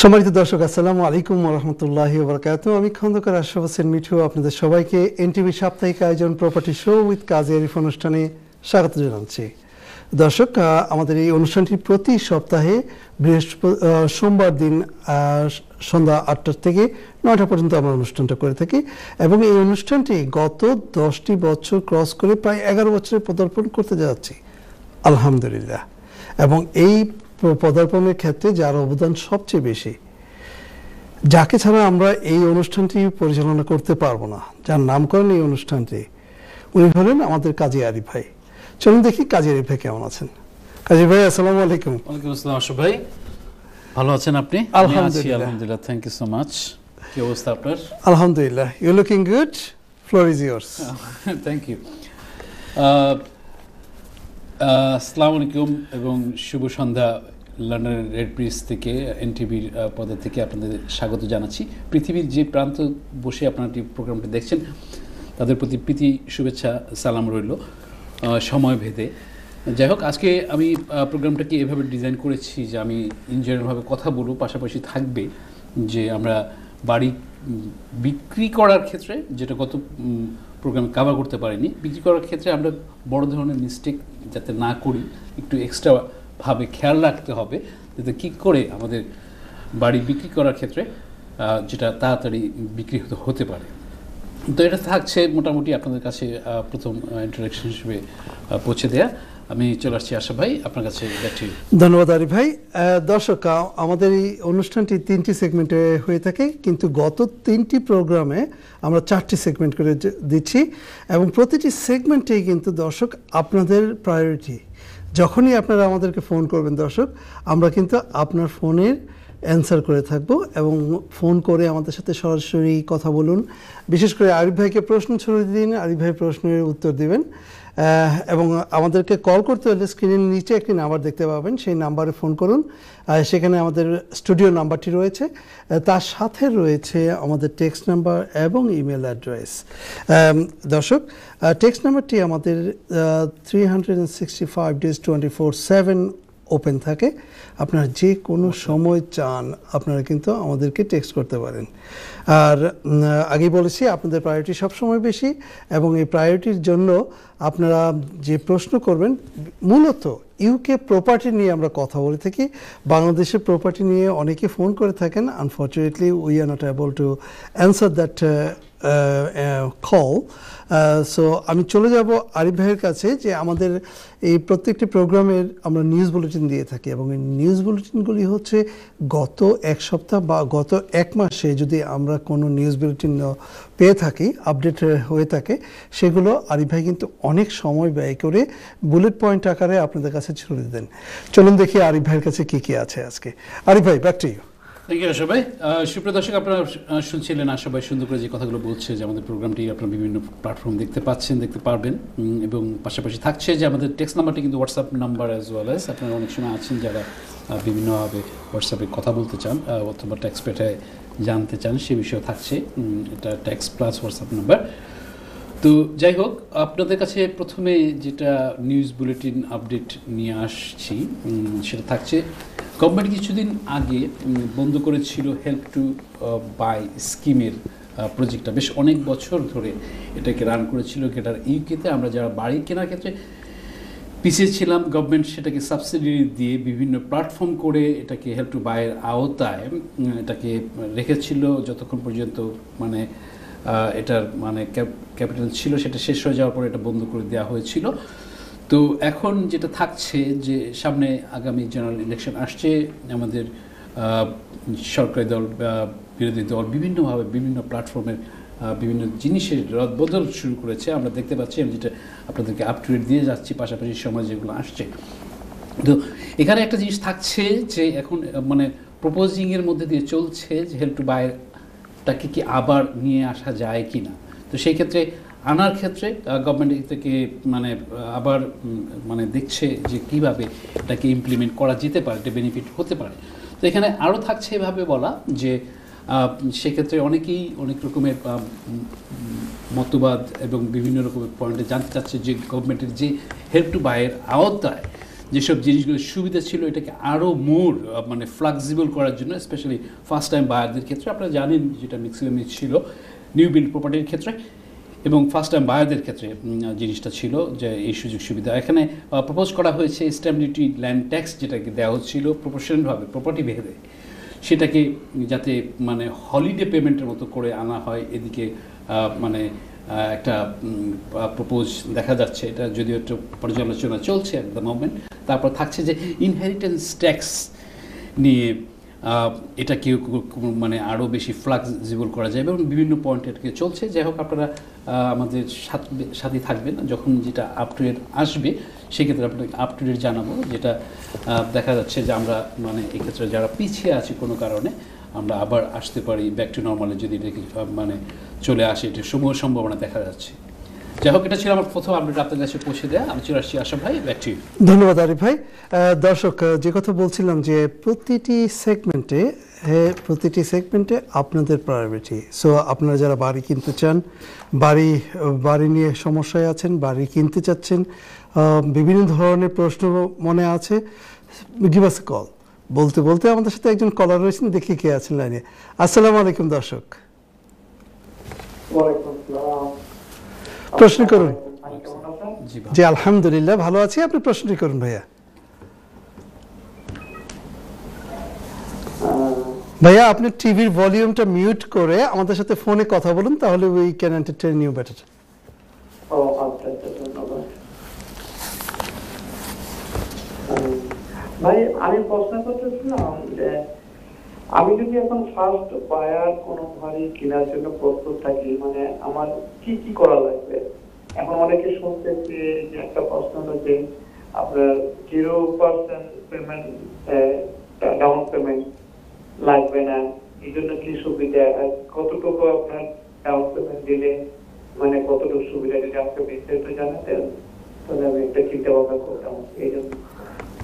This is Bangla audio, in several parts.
সম্মানিত দর্শক আসসালামু আলাইকুম রহমতুল্লাহ বরকাত আমি খন্দকার আশরাফ হোসেন মিঠু আপনাদের সবাইকে এনটিভি সাপ্তাহিক আয়োজন property show with Kazi Arif অনুষ্ঠানে স্বাগত জানাচ্ছি দর্শক আমাদের এই অনুষ্ঠানটি প্রতি সপ্তাহে বৃহস্পতি সোমবার দিন সন্ধ্যা আটটা থেকে নয়টা পর্যন্ত আমরা অনুষ্ঠানটা করে থাকি এবং এই অনুষ্ঠানটি গত দশটি বছর ক্রস করে প্রায় এগারো বছরে পদার্পণ করতে যাচ্ছি আলহামদুলিল্লাহ এবং এই পদার্পণের ক্ষেত্রে যার অবদান সবচেয়ে বেশি যাকে ছাড়া আমরা এই অনুষ্ঠানটি পরিচালনা করতে পারবো না যার নামকরণ এই অনুষ্ঠানটি উনি হলেন আমাদের কাজী আরিফ ভাই চলুন দেখি কাজী আরিফ ভাই কেমন আছেন কাজী ভাই আসসালামু আলাইকুম ওয়ালাইকুম আসসালাম আশু ভাই ভালো আছেন আপনি আলহামদুলিল্লাহ আলহামদুলিল্লাহ থ্যাংক ইউ সো মাচ কি অবস্থা আপনার আলহামদুলিল্লাহ you looking good floor is yours thank you আসসালামু আলাইকুম এবং শুভ সন্ধ্যা লন্ডনের রেড ব্রিজ থেকে এনটিভির পদ থেকে আপনাদের স্বাগত জানাচ্ছি পৃথিবীর যে প্রান্ত বসে আপনারা প্রোগ্রামটি দেখছেন তাদের প্রতি প্রীতি শুভেচ্ছা সালাম রইল সময় ভেদে যাই হোক আজকে আমি প্রোগ্রামটাকে এভাবে ডিজাইন করেছি যে আমি ইনজেনারেলভাবে কথা বলব পাশাপাশি থাকবে যে আমরা বাড়ি বিক্রি করার ক্ষেত্রে যেটা গত প্রোগ্রামে কাভার করতে পারিনি বিক্রি করার ক্ষেত্রে আমরা বড় ধরনের মিস্টেক যাতে না করি একটু এক্সট্রা ভাবে খেয়াল রাখতে হবে যাতে কী করে আমাদের বাড়ি বিক্রি করার ক্ষেত্রে যেটা তাড়াতাড়ি বিক্রি হতে পারে তো এটা থাকছে মোটামুটি আপনাদের কাছে প্রথম ইন্ট্রোডাকশন হিসেবে পৌঁছে দেয়া আমি চলে আসছি আশা ভাই আপনার কাছে ধন্যবাদ আরিফ ভাই দর্শক আমাদের এই অনুষ্ঠানটি তিনটি সেগমেন্টে হয়ে থাকে কিন্তু গত তিনটি প্রোগ্রামে আমরা চারটি সেগমেন্ট করে দিচ্ছি এবং প্রতিটি সেগমেন্টেই কিন্তু দর্শক আপনাদের প্রায়োরিটি যখনই আপনারা আমাদেরকে ফোন করবেন দর্শক আমরা কিন্তু আপনার ফোনের অ্যান্সার করে থাকবো এবং ফোন করে আমাদের সাথে সরাসরি কথা বলুন বিশেষ করে আরিফ ভাইকে প্রশ্ন ছড়িয়ে দিন আরিফ ভাই প্রশ্নের উত্তর দিবেন এবং আমাদেরকে কল করতে হলে স্ক্রিনের নিচে একটি নাম্বার দেখতে পাবেন সেই নাম্বারে ফোন করুন সেখানে আমাদের স্টুডিও নাম্বারটি রয়েছে তার সাথে রয়েছে আমাদের টেক্সট নাম্বার এবং ইমেল অ্যাড্রেস দর্শক টেক্সট নাম্বারটি আমাদের three hundred sixty five days twenty four seven open থাকে আপনারা যে কোনো সময় চান আপনারা কিন্তু আমাদেরকে টেক্সট করতে পারেন আর আগেই বলেছি আপনাদের প্রায়োরিটি সবসময় বেশি এবং এই প্রায়োরিটির জন্য আপনারা যে প্রশ্ন করবেন মূলত ইউকে প্রপার্টি নিয়ে আমরা কথা বলে থাকি বাংলাদেশের প্রপার্টি নিয়ে অনেকে ফোন করে থাকেন unfortunately we are not able to answer that call so আমি চলে যাব আরিফ ভাইয়ের কাছে যে আমাদের এই প্রত্যেকটি প্রোগ্রামের আমরা নিউজ বুলেটিন দিয়ে থাকি এবং এই নিউজ বুলেটিনগুলি হচ্ছে গত এক সপ্তাহ বা গত এক মাসে যদি আমরা আমরা কোনো নিউজ বুলেটিন পেয়ে থাকি আপডেট হয়ে থাকে সেগুলো আরিফ ভাই কিন্তু অনেক সময় ব্যয় করে বুলেট পয়েন্ট আকারে আপনাদের কাছে ছড়িয়ে দেন চলুন দেখি আরিফ ভাইয়ের কাছে কি কি আছে আজকে আরিফ ভাই back to you thank you আশা ভাই সুপ্রিয় দর্শক আপনারা শুনছিলেন আশা ভাই সুন্দর করে যে কথাগুলো বলছে যে আমাদের প্রোগ্রামটি আপনারা বিভিন্ন প্ল্যাটফর্ম দেখতে পাচ্ছেন দেখতে পারবেন এবং পাশাপাশি থাকছে যে আমাদের টেক্সট নাম্বারটি কিন্তু WhatsApp number as well as আপনারা অনেক সময় আছেন যারা বিভিন্নভাবে হোয়াটসঅ্যাপে কথা বলতে চান অথবা ট্যাক্স পেটায় জানতে চান সে বিষয় থাকছে এটা ট্যাক্স প্লাস হোয়াটসঅ্যাপ নাম্বার তো যাই হোক আপনাদের কাছে প্রথমে যেটা নিউজ বুলেটিন আপডেট নিয়ে আসছি সেটা থাকছে গভর্নমেন্ট কিছুদিন আগে বন্ধ করেছিল হেল্প টু বাই স্কিমের প্রজেক্টটা বেশ অনেক বছর ধরে এটাকে রান করেছিল কেটার ইউকেতে আমরা যারা বাড়ি কেনার ক্ষেত্রে পিছিয়ে ছিলাম গভর্নমেন্ট সেটাকে সাবসিডি দিয়ে বিভিন্ন প্ল্যাটফর্ম করে এটাকে হেল্প টু বায়ের আওতায় এটাকে রেখেছিল যতক্ষণ পর্যন্ত মানে এটার মানে ক্যাপিটাল ছিল সেটা শেষ হয়ে যাওয়ার পর এটা বন্ধ করে দেওয়া হয়েছিল তো এখন যেটা থাকছে যে সামনে আগামী জেনারেল ইলেকশন আসছে আমাদের সরকারি দল বা বিরোধী দল বিভিন্নভাবে বিভিন্ন প্ল্যাটফর্মের বিভিন্ন জিনিসের রদবদল শুরু করেছে আমরা দেখতে পাচ্ছি আমি যেটা আপনাদেরকে আপ টু ডেট দিয়ে যাচ্ছি পাশাপাশি সময় যেগুলো আসছে তো এখানে একটা জিনিস থাকছে যে এখন মানে প্রপোজিংয়ের মধ্যে দিয়ে চলছে যে হেল্প টু বাইটাকে কি আবার নিয়ে আসা যায় কি না তো সেই ক্ষেত্রে আনার ক্ষেত্রে গভর্নমেন্ট থেকে মানে আবার মানে দেখছে যে কিভাবে এটাকে ইমপ্লিমেন্ট করা যেতে পারে এটা বেনিফিট হতে পারে তো এখানে আরও থাকছে এভাবে বলা যে সেক্ষেত্রে অনেকেই অনেক রকমের মতবাদ এবং বিভিন্ন রকমের পয়েন্টে জানতে চাচ্ছে যে গভর্নমেন্টের যে হেল্প টু বায়ের আওতায় যেসব জিনিসগুলোর সুবিধা ছিল এটাকে আরও মোর মানে ফ্লেক্সিবল করার জন্য স্পেশালি ফার্স্ট টাইম বায়ারদের ক্ষেত্রে আপনারা জানেন যেটা ম্যাক্সিমাম ছিল নিউ বিল্ড প্রপার্টির ক্ষেত্রে এবং ফার্স্ট টাইম বায়ারদের ক্ষেত্রে জিনিসটা ছিল যে এই সুযোগ সুবিধা এখানে প্রপোজ করা হয়েছে স্ট্যাবিলিটি ল্যান্ড ট্যাক্স যেটাকে দেওয়া হচ্ছিল প্রপোর্শনভাবে প্রপার্টি ভেদে সেটাকে যাতে মানে হলিডে পেমেন্টের মতো করে আনা হয় এদিকে মানে একটা প্রপোজ দেখা যাচ্ছে এটা যদিও একটু পর্যালোচনা চলছে অ্যাট দ্য মোমেন্ট তারপর থাকছে যে ইনহেরিটেন্স ট্যাক্স নিয়ে এটা কি মানে আরও বেশি ফ্লাক্সিবল করা যায় এবং বিভিন্ন পয়েন্ট এটাকে চলছে যাই হোক আপনারা আমাদের সাথে থাকবেন যখন যেটা আপ টু ডেট আসবে সেক্ষেত্রে আপনাকে আপ টু ডেট জানাবো যেটা দেখা যাচ্ছে যে আমরা মানে এক্ষেত্রে যারা পিছিয়ে আছি কোনো কারণে আমরা আবার আসতে পারি ব্যাক টু নর্মালে যদি এটা মানে চলে আসে এটা সময় সম্ভাবনা দেখা যাচ্ছে যাই হোক এটা ছিল আমার প্রথম আপডেট আপনাদের কাছে পৌঁছে দেয়া আমি ভাই ব্যাক টু ধন্যবাদ আরিফ ভাই দর্শক যে কথা বলছিলাম যে প্রতিটি সেগমেন্টে প্রতিটি সেগমেন্টে আপনাদের প্রায়োরিটি সো আপনারা যারা বাড়ি কিনতে চান বাড়ি বাড়ি নিয়ে সমস্যায় আছেন বাড়ি কিনতে চাচ্ছেন বিভিন্ন ধরনের প্রশ্ন মনে আছে গিভ কল বলতে বলতে আমাদের সাথে একজন কলার রয়েছেন দেখি কে আছেন লাইনে আসসালামু আলাইকুম দর্শক ওয়ালাইকুম আসসালাম প্রশ্ন করুন জি আলহামদুলিল্লাহ ভালো আছি আপনি প্রশ্নটি করুন ভাইয়া ভাইয়া আপনি টিভির ভলিউমটা মিউট করে আমাদের সাথে ফোনে কথা বলুন তাহলে we can entertain you better ভাই আমি প্রশ্ন করতেছিলাম আমি যদি এখন ফার্স্ট বায়ার কোনো বাড়ি কেনার জন্য প্রস্তুত থাকি মানে আমার কি কি করা লাগবে এখন অনেকে শুনতে যে একটা প্রশ্ন হচ্ছে আপনার zero percent payment down payment লাগবে না এই জন্য কি সুবিধা আর কতটুকু আপনার ডাউন পেমেন্ট দিলে মানে কতটুকু সুবিধা যদি আমাকে বিস্তারিত জানাতেন তাহলে আমি একটা চিন্তা ভাবনা করতাম এই জন্য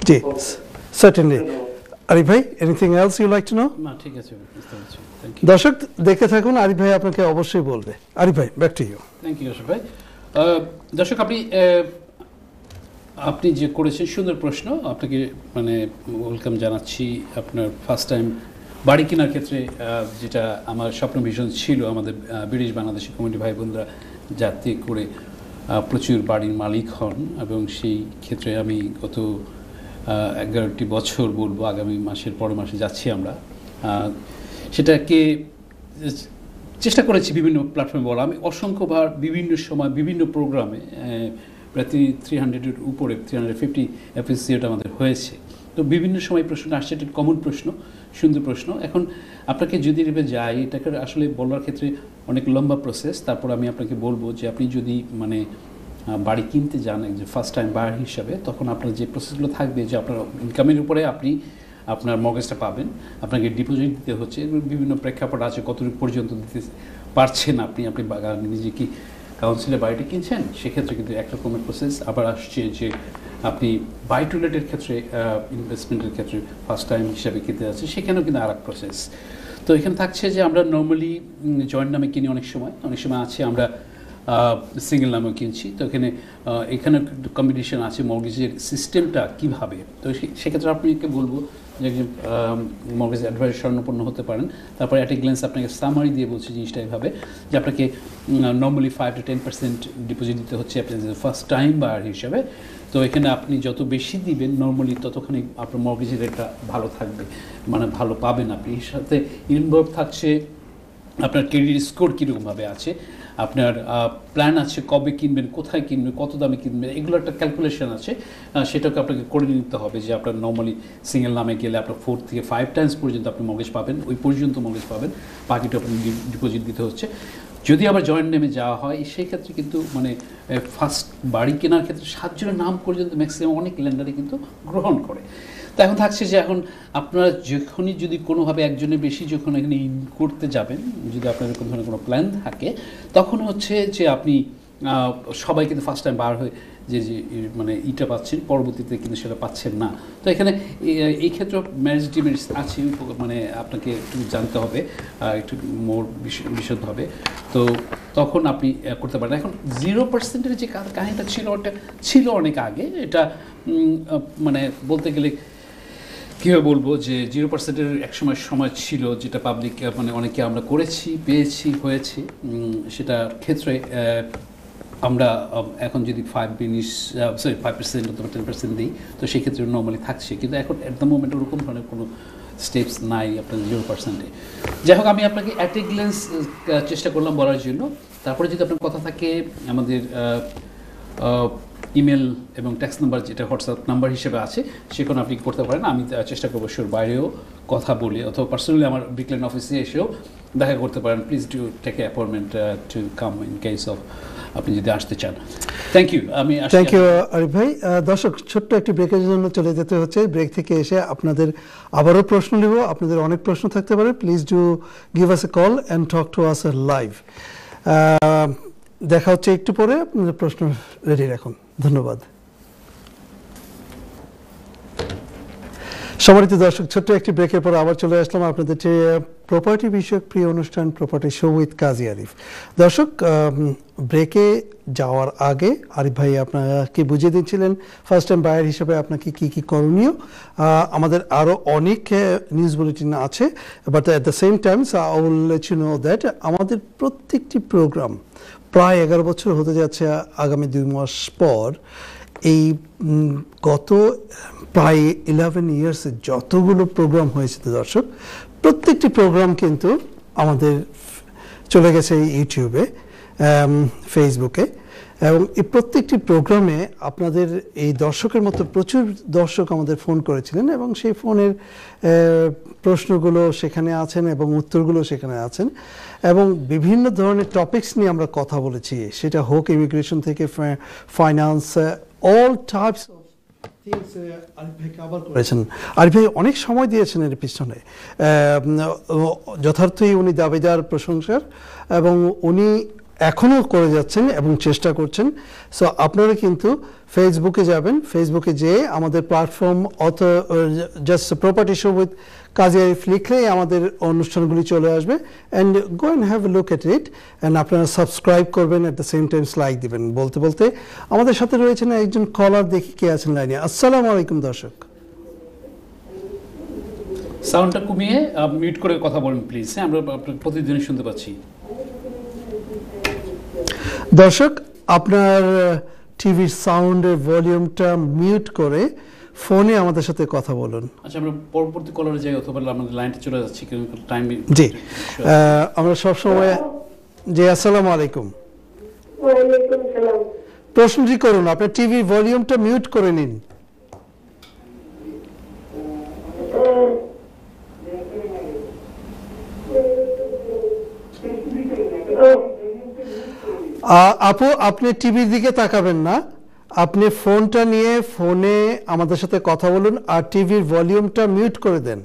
জি সার্টেনলি আরিফ ভাই anything else you like to know না ঠিক আছে দর্শক দেখতে থাকুন আরিফ ভাই আপনাকে অবশ্যই বলবে আরিফ ভাই back to you thank you Yusuf ভাই দর্শক আপনি আপনি যে করেছেন সুন্দর প্রশ্ন আপনাকে মানে ওয়েলকাম জানাচ্ছি আপনার ফার্স্ট টাইম বাড়ি কেনার ক্ষেত্রে যেটা আমার স্বপ্ন ভীষণ ছিল আমাদের ব্রিটিশ বাংলাদেশি কমিটি ভাই বোনরা যাতে করে প্রচুর বাড়ির মালিক হন এবং সেই ক্ষেত্রে আমি গত এগারোটি বছর বলবো আগামী মাসের পরের মাসে যাচ্ছি আমরা সেটাকে চেষ্টা করেছি বিভিন্ন প্ল্যাটফর্মে বলা আমি অসংখ্যবার বিভিন্ন সময় বিভিন্ন প্রোগ্রামে প্রায় থ্রি হান্ড্রেডের উপরে থ্রি হান্ড্রেড ফিফটি অ্যাপ্রিসিয়েট আমাদের হয়েছে তো বিভিন্ন সময় প্রশ্ন আসছে এটা কমন প্রশ্ন সুন্দর প্রশ্ন এখন আপনাকে যদি ভেবে যাই এটাকে আসলে বলার ক্ষেত্রে অনেক লম্বা প্রসেস তারপর আমি আপনাকে বলবো যে আপনি যদি মানে বাড়ি কিনতে যান একজন ফার্স্ট টাইম বায়ার হিসাবে তখন আপনার যে প্রসেসগুলো থাকবে যে আপনার ইনকামের উপরে আপনি আপনার মগেজটা পাবেন আপনাকে ডিপোজিট দিতে হচ্ছে বিভিন্ন প্রেক্ষাপট আছে কত পর্যন্ত দিতে পারছেন আপনি আপনি বাগান নিজে কি কাউন্সিলের বাড়িটা কিনছেন সেক্ষেত্রে কিন্তু একরকমের প্রসেস আবার আসছে যে আপনি বাই টু লেটের ক্ষেত্রে ইনভেস্টমেন্টের ক্ষেত্রে ফার্স্ট টাইম হিসাবে কিনতে আছে সেখানেও কিন্তু আর প্রসেস তো এখানে থাকছে যে আমরা নর্মালি জয়েন্ট নামে কিনি অনেক সময় অনেক সময় আছে আমরা সিঙ্গেল নামে কিনছি তো এখানে এখানে কম্পিটিশন আছে মর্গেজের সিস্টেমটা কীভাবে তো সেক্ষেত্রে আপনাকে বলবো যে একজন মর্গেজ অ্যাডভাইস স্বর্ণপূর্ণ হতে পারেন তারপরে একটা গ্ল্যান্স আপনাকে সামারি দিয়ে বলছি জিনিসটা এভাবে যে আপনাকে normally five to ten percent deposit দিতে হচ্ছে আপনি ফার্স্ট টাইম বা হিসাবে তো এখানে আপনি যত বেশি দিবেন নর্মালি ততখানি আপনার মর্গেজের রেটটা ভালো থাকবে মানে ভালো পাবেন আপনি এর সাথে ইনভলভ থাকছে আপনার ক্রেডিট স্কোর কীরকমভাবে আছে আপনার প্ল্যান আছে কবে কিনবেন কোথায় কিনবেন কত দামে কিনবেন এগুলো একটা ক্যালকুলেশন আছে সেটাকে আপনাকে করে নিতে হবে যে আপনার নর্মালি সিঙ্গেল নামে গেলে আপনার ফোর থেকে ফাইভ টাইমস পর্যন্ত আপনি মগেজ পাবেন ওই পর্যন্ত মগেজ পাবেন বাকিটা আপনি ডিপোজিট দিতে হচ্ছে যদি আবার জয়েন্ট নেমে যাওয়া হয় সেই ক্ষেত্রে কিন্তু মানে ফার্স্ট বাড়ি কেনার ক্ষেত্রে সাতজনের নাম পর্যন্ত ম্যাক্সিমাম অনেক ল্যান্ডারে কিন্তু গ্রহণ করে তো এখন থাকছে যে এখন আপনারা যখনই যদি কোনোভাবে একজনের বেশি যখন এখানে ইন করতে যাবেন যদি আপনার এরকম ধরনের কোনো প্ল্যান থাকে তখন হচ্ছে যে আপনি সবাই কিন্তু ফার্স্ট টাইম বার হয়ে যে যে মানে ইটা পাচ্ছেন পরবর্তীতে কিন্তু সেটা পাচ্ছেন না তো এখানে এই ক্ষেত্রে ম্যারেজ ডিমেরিজ আছে মানে আপনাকে একটু জানতে হবে একটু মোর বিশদভাবে তো তখন আপনি করতে পারেন এখন জিরো পার্সেন্টের যে কাহিনীটা ছিল ওটা ছিল অনেক আগে এটা মানে বলতে গেলে কীভাবে বলবো যে জিরো পার্সেন্টের একসময় সময় ছিল যেটা পাবলিক মানে অনেকে আমরা করেছি পেয়েছি হয়েছি সেটার ক্ষেত্রে আমরা এখন যদি five minutes sorry five percent অথবা টেন পার্সেন্ট দিই তো সেক্ষেত্রে নর্মালি থাকছে কিন্তু এখন অ্যাট দ্য মোমেন্ট ওরকম ধরনের কোনো স্টেপস নাই আপনার জিরো পার্সেন্টে যাই হোক আমি আপনাকে অ্যাট এ গ্লেন্স চেষ্টা করলাম বলার জন্য তারপরে যদি আপনার কথা থাকে আমাদের ইমেল এবং ট্যাক্স নাম্বার যেটা হোয়াটসঅ্যাপ নাম্বার হিসেবে আছে সেখানে আপনি করতে পারেন আমি চেষ্টা করবো সুর বাইরেও কথা বলি অথবা পার্সোনালি আমার বিকল্যান্ড অফিসে এসেও দেখা করতে পারেন please do take appointment to come in case of আপনি যদি আসতে চান থ্যাংক ইউ আমি থ্যাংক ইউ আরিফ ভাই দর্শক ছোট্ট একটি ব্রেকের জন্য চলে যেতে হচ্ছে ব্রেক থেকে এসে আপনাদের আবারও প্রশ্ন নেব আপনাদের অনেক প্রশ্ন থাকতে পারে please do give us a call and talk to us live দেখা হচ্ছে একটু পরে আপনাদের প্রশ্ন রেডি রাখুন ধন্যবাদ সম্মানিত দর্শক ছোট্ট একটি ব্রেকের পর আবার চলে আসলাম আপনাদের যে প্রপার্টি বিষয়ক প্রিয় অনুষ্ঠান property show with Kazi Arif দর্শক ব্রেকে যাওয়ার আগে আরিফ ভাই আপনাকে বুঝিয়ে দিচ্ছিলেন ফার্স্ট টাইম বায়ার হিসেবে আপনাকে কি কি করণীয় আমাদের আরও অনেক নিউজ বুলেটিন আছে but at the same times I will let you know that আমাদের প্রত্যেকটি প্রোগ্রাম প্রায় এগারো বছর হতে যাচ্ছে আগামী দুই মাস পর এই গত প্রায় ইলেভেন ইয়ার্স যতগুলো প্রোগ্রাম হয়েছে দর্শক প্রত্যেকটি প্রোগ্রাম কিন্তু আমাদের চলে গেছে ইউটিউবে ফেসবুকে এবং এই প্রত্যেকটি প্রোগ্রামে আপনাদের এই দর্শকের মতো প্রচুর দর্শক আমাদের ফোন করেছিলেন এবং সেই ফোনের প্রশ্নগুলো সেখানে আছেন এবং উত্তরগুলো সেখানে আছেন এবং বিভিন্ন ধরনের টপিকস নিয়ে আমরা কথা বলেছি সেটা হোক ইমিগ্রেশন থেকে ফাইন্যান্স অল টাইপস করেছেন আরিফ ভাই অনেক সময় দিয়েছেন এর পিছনে যথার্থই উনি দাবিদার প্রশংসার এবং উনি এখনও করে যাচ্ছেন এবং চেষ্টা করছেন সো আপনারা কিন্তু ফেসবুকে যাবেন ফেসবুকে যেয়ে আমাদের প্ল্যাটফর্ম অত just property show with Kazi Arif লিখলেই আমাদের অনুষ্ঠানগুলি চলে আসবে and go and have look at it and আপনারা সাবস্ক্রাইব করবেন at the same times like দিবেন বলতে বলতে আমাদের সাথে রয়েছেন একজন কলার দেখি কে আছেন লাইনে আসসালামু আলাইকুম দর্শক সাউন্ডটা কমিয়ে মিউট করে কথা বলুন প্লিজ হ্যাঁ আমরা প্রতিদিনই শুনতে পাচ্ছি দর্শক আপনার টিভির সাউন্ডের ভলিউমটা মিউট করে ফোনে আমাদের সাথে কথা বলুন আচ্ছা আমরা পরবর্তী কলারে যাই অথবা আমাদের লাইনটা চলে যাচ্ছি টাইম জি আমরা সব সময় জি আসসালামু আলাইকুম প্রশ্নটি করুন আপনার টিভি ভলিউমটা মিউট করে নিন Oh. আপু আপনি টিভির দিকে তাকাবেন না আপনি ফোনটা নিয়ে ফোনে আমাদের সাথে কথা বলুন আর টিভির ভলিউমটা মিউট করে দেন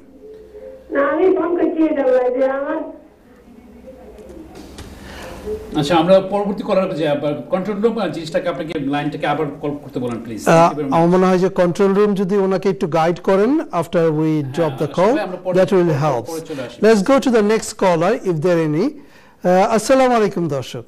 আচ্ছা আমরা পরবর্তী করার যে কন্ট্রোল রুম জিনিসটাকে আপনাকে লাইনটাকে আবার কল করতে বলেন প্লিজ আমার মনে হয় যে কন্ট্রোল রুম যদি ওনাকে একটু গাইড করেন after we drop the call that will help let's go to the next caller if there any আসসালামু আলাইকুম দর্শক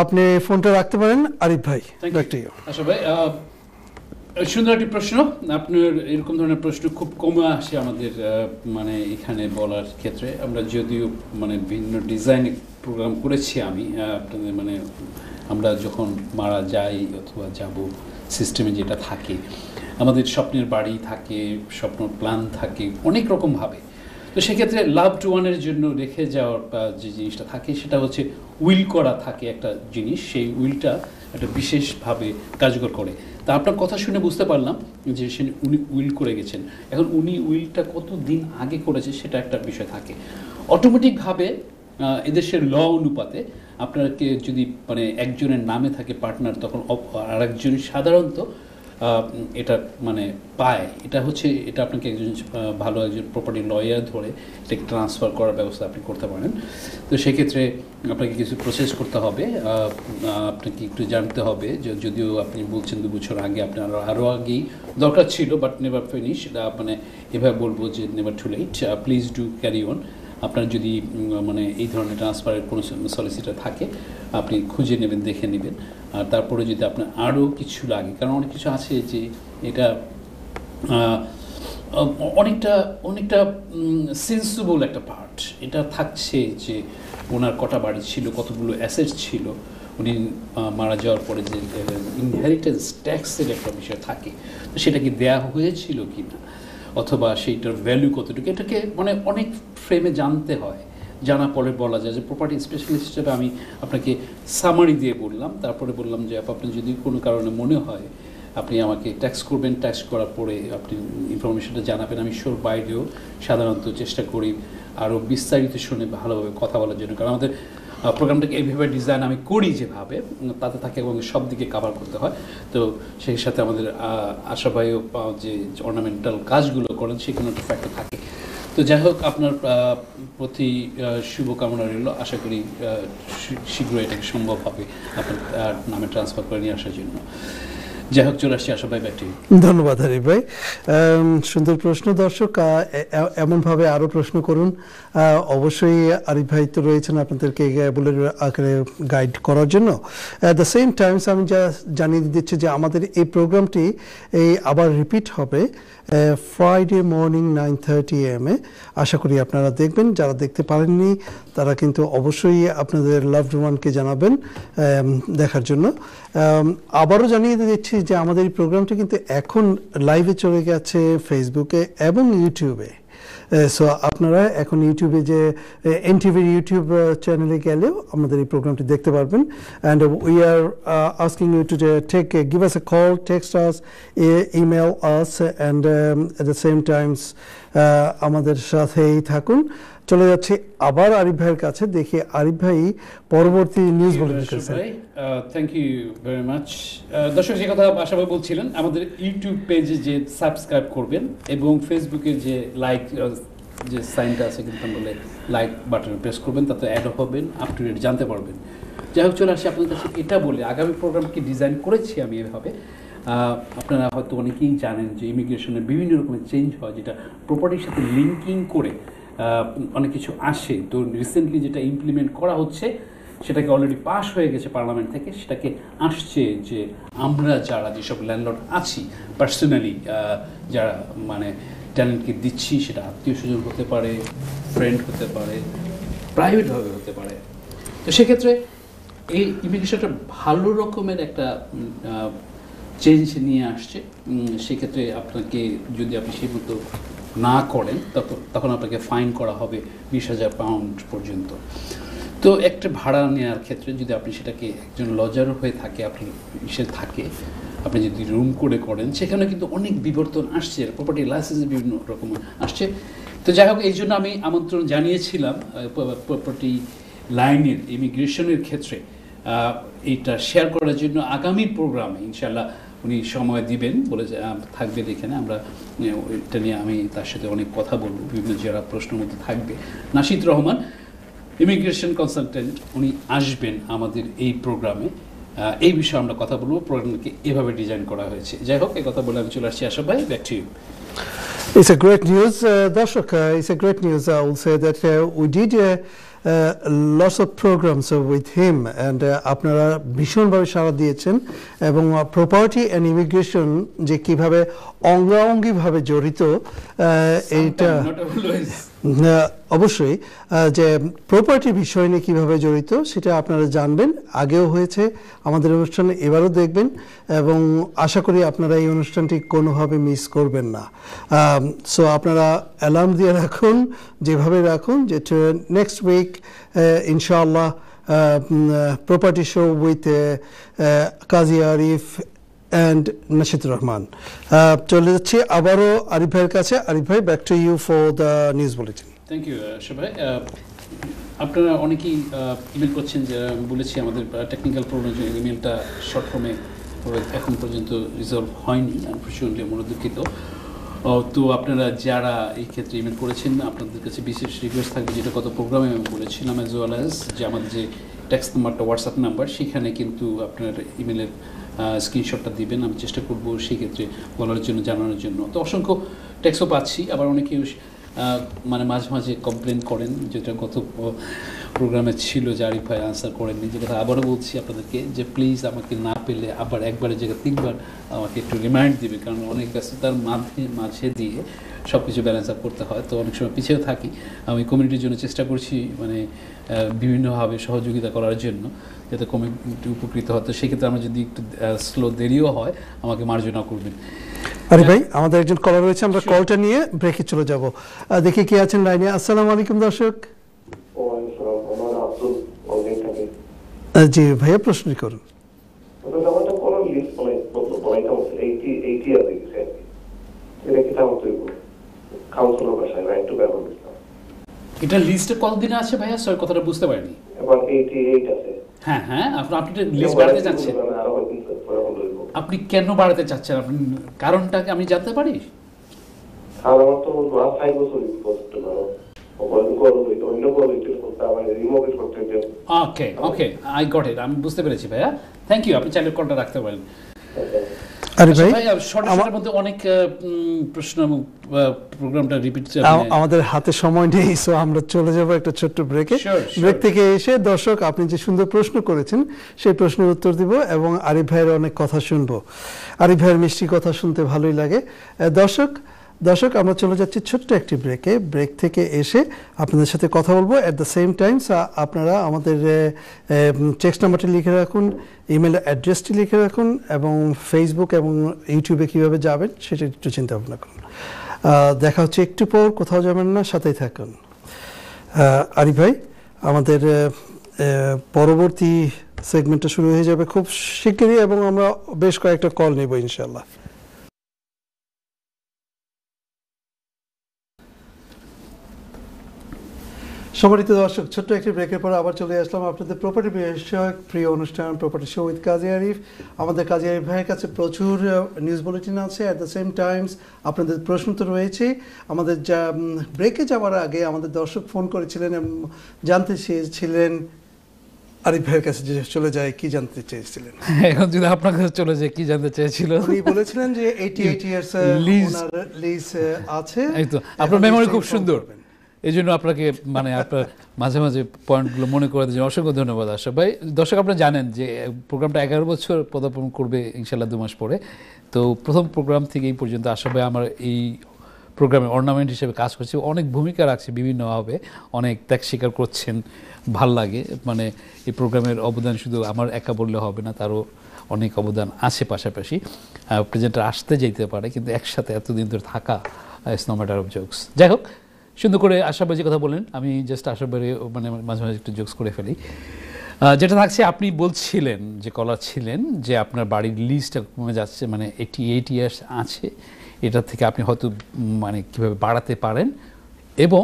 আপনি ফোনটা রাখতে পারেন আরিফ ভাই ব্যাক আচ্ছা ভাই সুন্দর একটি প্রশ্ন আপনার এরকম ধরনের প্রশ্ন খুব কমে আসে আমাদের মানে এখানে বলার ক্ষেত্রে আমরা যদিও মানে ভিন্ন ডিজাইন প্রোগ্রাম করেছি আমি আপনাদের মানে আমরা যখন মারা যাই অথবা যাব সিস্টেমে যেটা থাকে আমাদের স্বপ্নের বাড়ি থাকে স্বপ্ন প্ল্যান থাকে অনেক রকমভাবে তো সেক্ষেত্রে লাভ টু ওয়ানের জন্য রেখে যাওয়ার যে জিনিসটা থাকে সেটা হচ্ছে উইল করা থাকে একটা জিনিস সেই উইলটা একটা বিশেষভাবে কার্যকর করে তা আপনার কথা শুনে বুঝতে পারলাম যে সে উনি উইল করে গেছেন এখন উনি উইলটা কত দিন আগে করেছে সেটা একটা বিষয় থাকে অটোমেটিকভাবে এদেশের ল অনুপাতে আপনাকে যদি মানে একজনের নামে থাকে পার্টনার তখন আরেকজন সাধারণত এটা মানে পায় এটা হচ্ছে এটা আপনাকে একজন ভালো একজন প্রপার্টি লয়ার ধরে এটাকে ট্রান্সফার করার ব্যবস্থা আপনি করতে পারেন তো সেক্ষেত্রে আপনাকে কিছু প্রসেস করতে হবে আপনাকে একটু জানতে হবে যে যদিও আপনি বলছেন দু বছর আগে আপনার আরও আগেই দরকার ছিল বাট নেভার ফিনিশ মানে এভাবে বলবো যে never too late please do carry on আপনার যদি মানে এই ধরনের ট্রান্সফারের কোনো সলিসিটার থাকে আপনি খুঁজে নেবেন দেখে নেবেন আর তারপরে যদি আপনার আরও কিছু লাগে কারণ অনেক কিছু আছে যে এটা অনেকটা অনেকটা সেন্সিবল একটা পার্ট এটা থাকছে যে ওনার কটা বাড়ি ছিল কতগুলো অ্যাসেট ছিল উনি মারা যাওয়ার পরে যে ইনহেরিটেন্স ট্যাক্সের একটা বিষয় থাকে তো সেটা কি দেয়া হয়েছিল কি না অথবা সেইটার ভ্যালু কতটুকু এটাকে মানে অনেক ফ্রেমে জানতে হয় জানা পরে বলা যায় যে প্রপার্টি স্পেশালিস্ট হিসেবে আমি আপনাকে সামারি দিয়ে বললাম তারপরে বললাম যে আপনি যদি কোনো কারণে মনে হয় আপনি আমাকে ট্যাক্স করবেন ট্যাক্স করার পরে আপনি ইনফরমেশনটা জানাবেন আমি শোর বাইরেও সাধারণত চেষ্টা করি আরও বিস্তারিত শুনে ভালোভাবে কথা বলার জন্য কারণ আমাদের প্রোগ্রামটাকে এইভাবে ডিজাইন আমি করি যেভাবে তাতে থাকে এবং সব দিকে কাভার করতে হয় তো সেই সাথে আমাদের আশাবায়ু যে অর্নামেন্টাল কাজগুলো করেন সেখানে একটা ফ্যাক্টর থাকে তো যাই হোক আপনার প্রতি শুভকামনা রইল আশা করি শীঘ্রই এটাকে সম্ভব হবে আপনার নামে ট্রান্সফার করে নিয়ে আসার জন্য যাই হোক চলে আসছি আশা ভাই ব্যাক ধন্যবাদ হারিফ ভাই সুন্দর প্রশ্ন দর্শক এমনভাবে আরো প্রশ্ন করুন অবশ্যই আরিফ ভাই তো রয়েছেন আপনাদেরকে বলের আকারে গাইড করার জন্য দ্য সেম টাইমস আমি যা জানিয়ে দিচ্ছি যে আমাদের এই প্রোগ্রামটি এই আবার রিপিট হবে Friday morning nine thirty AM এ আশা করি আপনারা দেখবেন যারা দেখতে পারেননি তারা কিন্তু অবশ্যই আপনাদের লাভড ওয়ানকে জানাবেন দেখার জন্য আবারও জানিয়ে দিচ্ছি যে আমাদের এই প্রোগ্রামটি কিন্তু এখন লাইভে চলে গেছে ফেসবুকে এবং ইউটিউবে সো আপনারা এখন ইউটিউবে যে এনটিভির ইউটিউব চ্যানেলে গেলেও আমাদের এই প্রোগ্রামটি দেখতে পারবেন and we are asking you to take give us a call text us email us and at the same times আমাদের সাথেই থাকুন চলে যাচ্ছি আবার আরিফ ভাইয়ের কাছে দেখি আরিফ ভাই পরবর্তী নিউজ বলে দিতেছেন থ্যাংক ইউ ভেরি মাচ দর্শক যে কথা আশাভাবে বলছিলেন আমাদের ইউটিউব পেজে যে সাবস্ক্রাইব করবেন এবং ফেসবুকে যে লাইক যে সাইনটা আছে কিন্তু বলে লাইক বাটনে প্রেস করবেন তাতে অ্যাড হবেন আপ টু ডেট জানতে পারবেন যাই হোক চলে আসি আপনার কাছে এটা বলে আগামী প্রোগ্রাম কি ডিজাইন করেছি আমি এভাবে আপনারা হয়তো অনেকেই জানেন যে ইমিগ্রেশনে বিভিন্ন রকমের চেঞ্জ হয় যেটা প্রপার্টির সাথে লিঙ্কিং করে অনেক কিছু আসে তো রিসেন্টলি যেটা ইমপ্লিমেন্ট করা হচ্ছে সেটাকে অলরেডি পাস হয়ে গেছে পার্লামেন্ট থেকে সেটাকে আসছে যে আমরা যারা যেসব ল্যান্ডলর্ড আছি পার্সোনালি যারা মানে ট্যালেন্টকে দিচ্ছি সেটা আত্মীয় সুযোগ হতে পারে ফ্রেন্ড হতে পারে প্রাইভেটভাবে হতে পারে তো সেক্ষেত্রে এই ইমিগ্রেশন একটা ভালো রকমের একটা চেঞ্জ নিয়ে আসছে সেক্ষেত্রে আপনাকে যদি আপনি সেই মতো না করেন তখন তখন আপনাকে ফাইন করা হবে বিশ হাজার পাউন্ড পর্যন্ত তো একটা ভাড়া নেওয়ার ক্ষেত্রে যদি আপনি সেটাকে একজন লজার হয়ে থাকে আপনি সে থাকে আপনি যদি রুম করে করেন সেখানে কিন্তু অনেক বিবর্তন আসছে প্রপার্টি লাইসেন্স বিভিন্ন রকম আসছে তো যাই হোক এই জন্য আমি আমন্ত্রণ জানিয়েছিলাম প্রপার্টি লাইনের ইমিগ্রেশনের ক্ষেত্রে এটা শেয়ার করার জন্য আগামী প্রোগ্রামে ইনশাল্লাহ উনি সময় দিবেন বলে থাকবেন এখানে আমরা এটা নিয়ে আমি তার সাথে অনেক কথা বলবো বিভিন্ন যারা প্রশ্ন মধ্যে থাকবে নাসিদ রহমান ইমিগ্রেশন কনসালটেন্ট উনি আসবেন আমাদের এই প্রোগ্রামে এই বিষয়ে আমরা কথা বলবো প্রোগ্রামকে এভাবে ডিজাইন করা হয়েছে যাই হোক এই কথা বলে আমি চলে আসছি আশা ভাই back to you It's a great news, uh, Dashok. Uh, it's a great news. I will say that uh, we did uh, uh, lots of programs uh, with him, and uh, আপনারা ভীষণভাবে সাড়া দিয়েছেন এবং প্রপার্টি অ্যান্ড ইমিগ্রেশন যে কিভাবে অঙ্গাঙ্গিভাবে জড়িত uh, এইটা অবশ্যই যে প্রপার্টি বিষয় নিয়ে কীভাবে জড়িত সেটা আপনারা জানবেন আগেও হয়েছে আমাদের অনুষ্ঠানে এবারও দেখবেন এবং আশা করি আপনারা এই অনুষ্ঠানটি কোনোভাবে মিস করবেন না সো আপনারা অ্যালার্ম দিয়ে রাখুন যেভাবে রাখুন যে নেক্সট উইক ইনশাআল্লাহ property show with Kazi Arif and Nashid Rahman চলে যাচ্ছি আবারও আরিফ ভাইয়ের কাছে আরিফ ভাই back to you for the news bulletin thank you সবাই আপনারা অনেকেই ইমেল uh, করছেন যে আমি বলেছি আমাদের টেকনিক্যাল প্রবলেম ইমেলটা শর্ট ফর্মে এখন পর্যন্ত রিজলভ হয়নি আনফর্চুনেটলি আমরা দুঃখিত uh, তো আপনারা যারা এই ক্ষেত্রে ইমেল করেছেন আপনাদের কাছে বিশেষ রিকোয়েস্ট থাকবে যেটা কত প্রোগ্রামে আমি বলেছিলাম অ্যাজ ওয়েল অ্যাজ যে আমাদের যে ট্যাক্স নাম্বারটা হোয়াটসঅ্যাপ নাম্বার সেখানে কিন্তু আপনার ইমেলের স্ক্রিনশটটা দিবেন আমি চেষ্টা করব ক্ষেত্রে বলার জন্য জানানোর জন্য তো অসংখ্য ট্যাক্সও পাচ্ছি আবার অনেকে মানে মাঝে মাঝে কমপ্লেন করেন যেটা গত প্রোগ্রামে ছিল যে আরিফ ভাই আনসার করেননি যে কথা আবারও বলছি আপনাদেরকে যে প্লিজ আমাকে না পেলে আবার একবারের জায়গায় তিনবার আমাকে একটু রিমাইন্ড দিবে কারণ অনেক ব্যস্ততার মাঝে মাঝে দিয়ে সব কিছু ব্যালেন্স আপ করতে হয় তো অনেক সময় পিছিয়েও থাকি আমি কমিউনিটির জন্য চেষ্টা করছি মানে বিভিন্নভাবে সহযোগিতা করার জন্য যাতে কমিউনিটি উপকৃত হয় তো সেক্ষেত্রে আমার যদি একটু স্লো দেরিও হয় আমাকে মার্জনা করবেন আরে ভাই আমাদের একজন কলার রয়েছে আমরা কলটা নিয়ে ব্রেকে চলে যাব দেখি কে আছেন লাইনে আসসালামু আলাইকুম দর্শক জি ভাইয়া প্রশ্ন করুন এটা কি কাউন্সিল অফ টু এটা লিস্টে কতদিন আছে ভাইয়া স্যার কথাটা বুঝতে পারিনি হ্যাঁ হ্যাঁ আপনি আপনি লিস্ট বাড়াতে চাচ্ছেন আপনি কেন বাড়াতে চাচ্ছেন আপনি কারণটাকে আমি জানতে পারি ওকে ওকে আই গট ইট আমি বুঝতে পেরেছি ভাইয়া থ্যাংক ইউ আপনি চাইলে কলটা রাখতে পারেন আমাদের হাতে সময় নেই আমরা চলে যাব একটা ছোট্ট ব্রেকে ব্রেক থেকে এসে দর্শক আপনি যে সুন্দর প্রশ্ন করেছেন সেই প্রশ্নের উত্তর দিব এবং আরিফ ভাইয়ের অনেক কথা শুনবো আরিফ ভাইয়ের মিষ্টি কথা শুনতে ভালোই লাগে দর্শক দর্শক আমরা চলে যাচ্ছি ছোট্ট একটি ব্রেকে ব্রেক থেকে এসে আপনাদের সাথে কথা বলবো অ্যাট দ্য সেম টাইমস আপনারা আমাদের টেক্সট নাম্বারটি লিখে রাখুন ইমেল অ্যাড্রেসটি লিখে রাখুন এবং ফেসবুক এবং ইউটিউবে কীভাবে যাবেন সেটা একটু চিন্তা ভাবনা করুন দেখা হচ্ছে একটু পর কোথাও যাবেন না সাথেই থাকুন আরিফ ভাই আমাদের পরবর্তী সেগমেন্টটা শুরু হয়ে যাবে খুব শিগগিরই এবং আমরা বেশ কয়েকটা কল নেব ইনশাল্লাহ সম্মানিত দর্শক ছোট্ট একটি ব্রেকের পর আবার চলে আসলাম আপনাদের প্রপার্টি বিষয়ক প্রিয় অনুষ্ঠান property show with Kazi Arif আমাদের কাজী আরিফ ভাইয়ের কাছে প্রচুর নিউজ বুলেটিন আছে অ্যাট দ্য সেম টাইমস আপনাদের প্রশ্ন তো রয়েছে আমাদের যা ব্রেকে যাওয়ার আগে আমাদের দর্শক ফোন করেছিলেন জানতে চেয়েছিলেন আরিফ ভাইয়ের কাছে যে চলে যায় কি জানতে চেয়েছিলেন হ্যাঁ, এখন যদি আপনার কাছে চলে যায় কি জানতে চেয়েছিল উনি বলেছিলেন যে এইট ইয়ার্স লিজ লিজ আছে এই তো আপনার মেমরি খুব সুন্দর এই জন্য আপনাকে মানে আপনার মাঝে মাঝে পয়েন্টগুলো মনে করে দিয়েছেন অসংখ্য ধন্যবাদ আশা ভাই দর্শক আপনারা জানেন যে প্রোগ্রামটা এগারো বছর পদার্পণ করবে ইনশাল্লাহ দু মাস পরে তো প্রথম প্রোগ্রাম থেকে এই পর্যন্ত আশা ভাই আমার এই প্রোগ্রামে অর্নামেন্ট হিসেবে কাজ করছে অনেক ভূমিকা রাখছে বিভিন্নভাবে অনেক ত্যাগ স্বীকার করছেন ভাল লাগে মানে এই প্রোগ্রামের অবদান শুধু আমার একা বললে হবে না তারও অনেক অবদান আছে পাশাপাশি প্রেজেন্টার আসতে যেতে পারে কিন্তু একসাথে এতদিন ধরে থাকা is no matter of jokes যাই হোক সুন্দর করে আশাবাজি কথা বলেন আমি জাস্ট আশাবাজি মানে মাঝে মাঝে একটু জোকস করে ফেলি যেটা থাকছে আপনি বলছিলেন যে কলা ছিলেন যে আপনার বাড়ির লিস্টটা কমে যাচ্ছে মানে এইটি এইট ইয়ার্স আছে এটা থেকে আপনি হয়তো মানে কীভাবে বাড়াতে পারেন এবং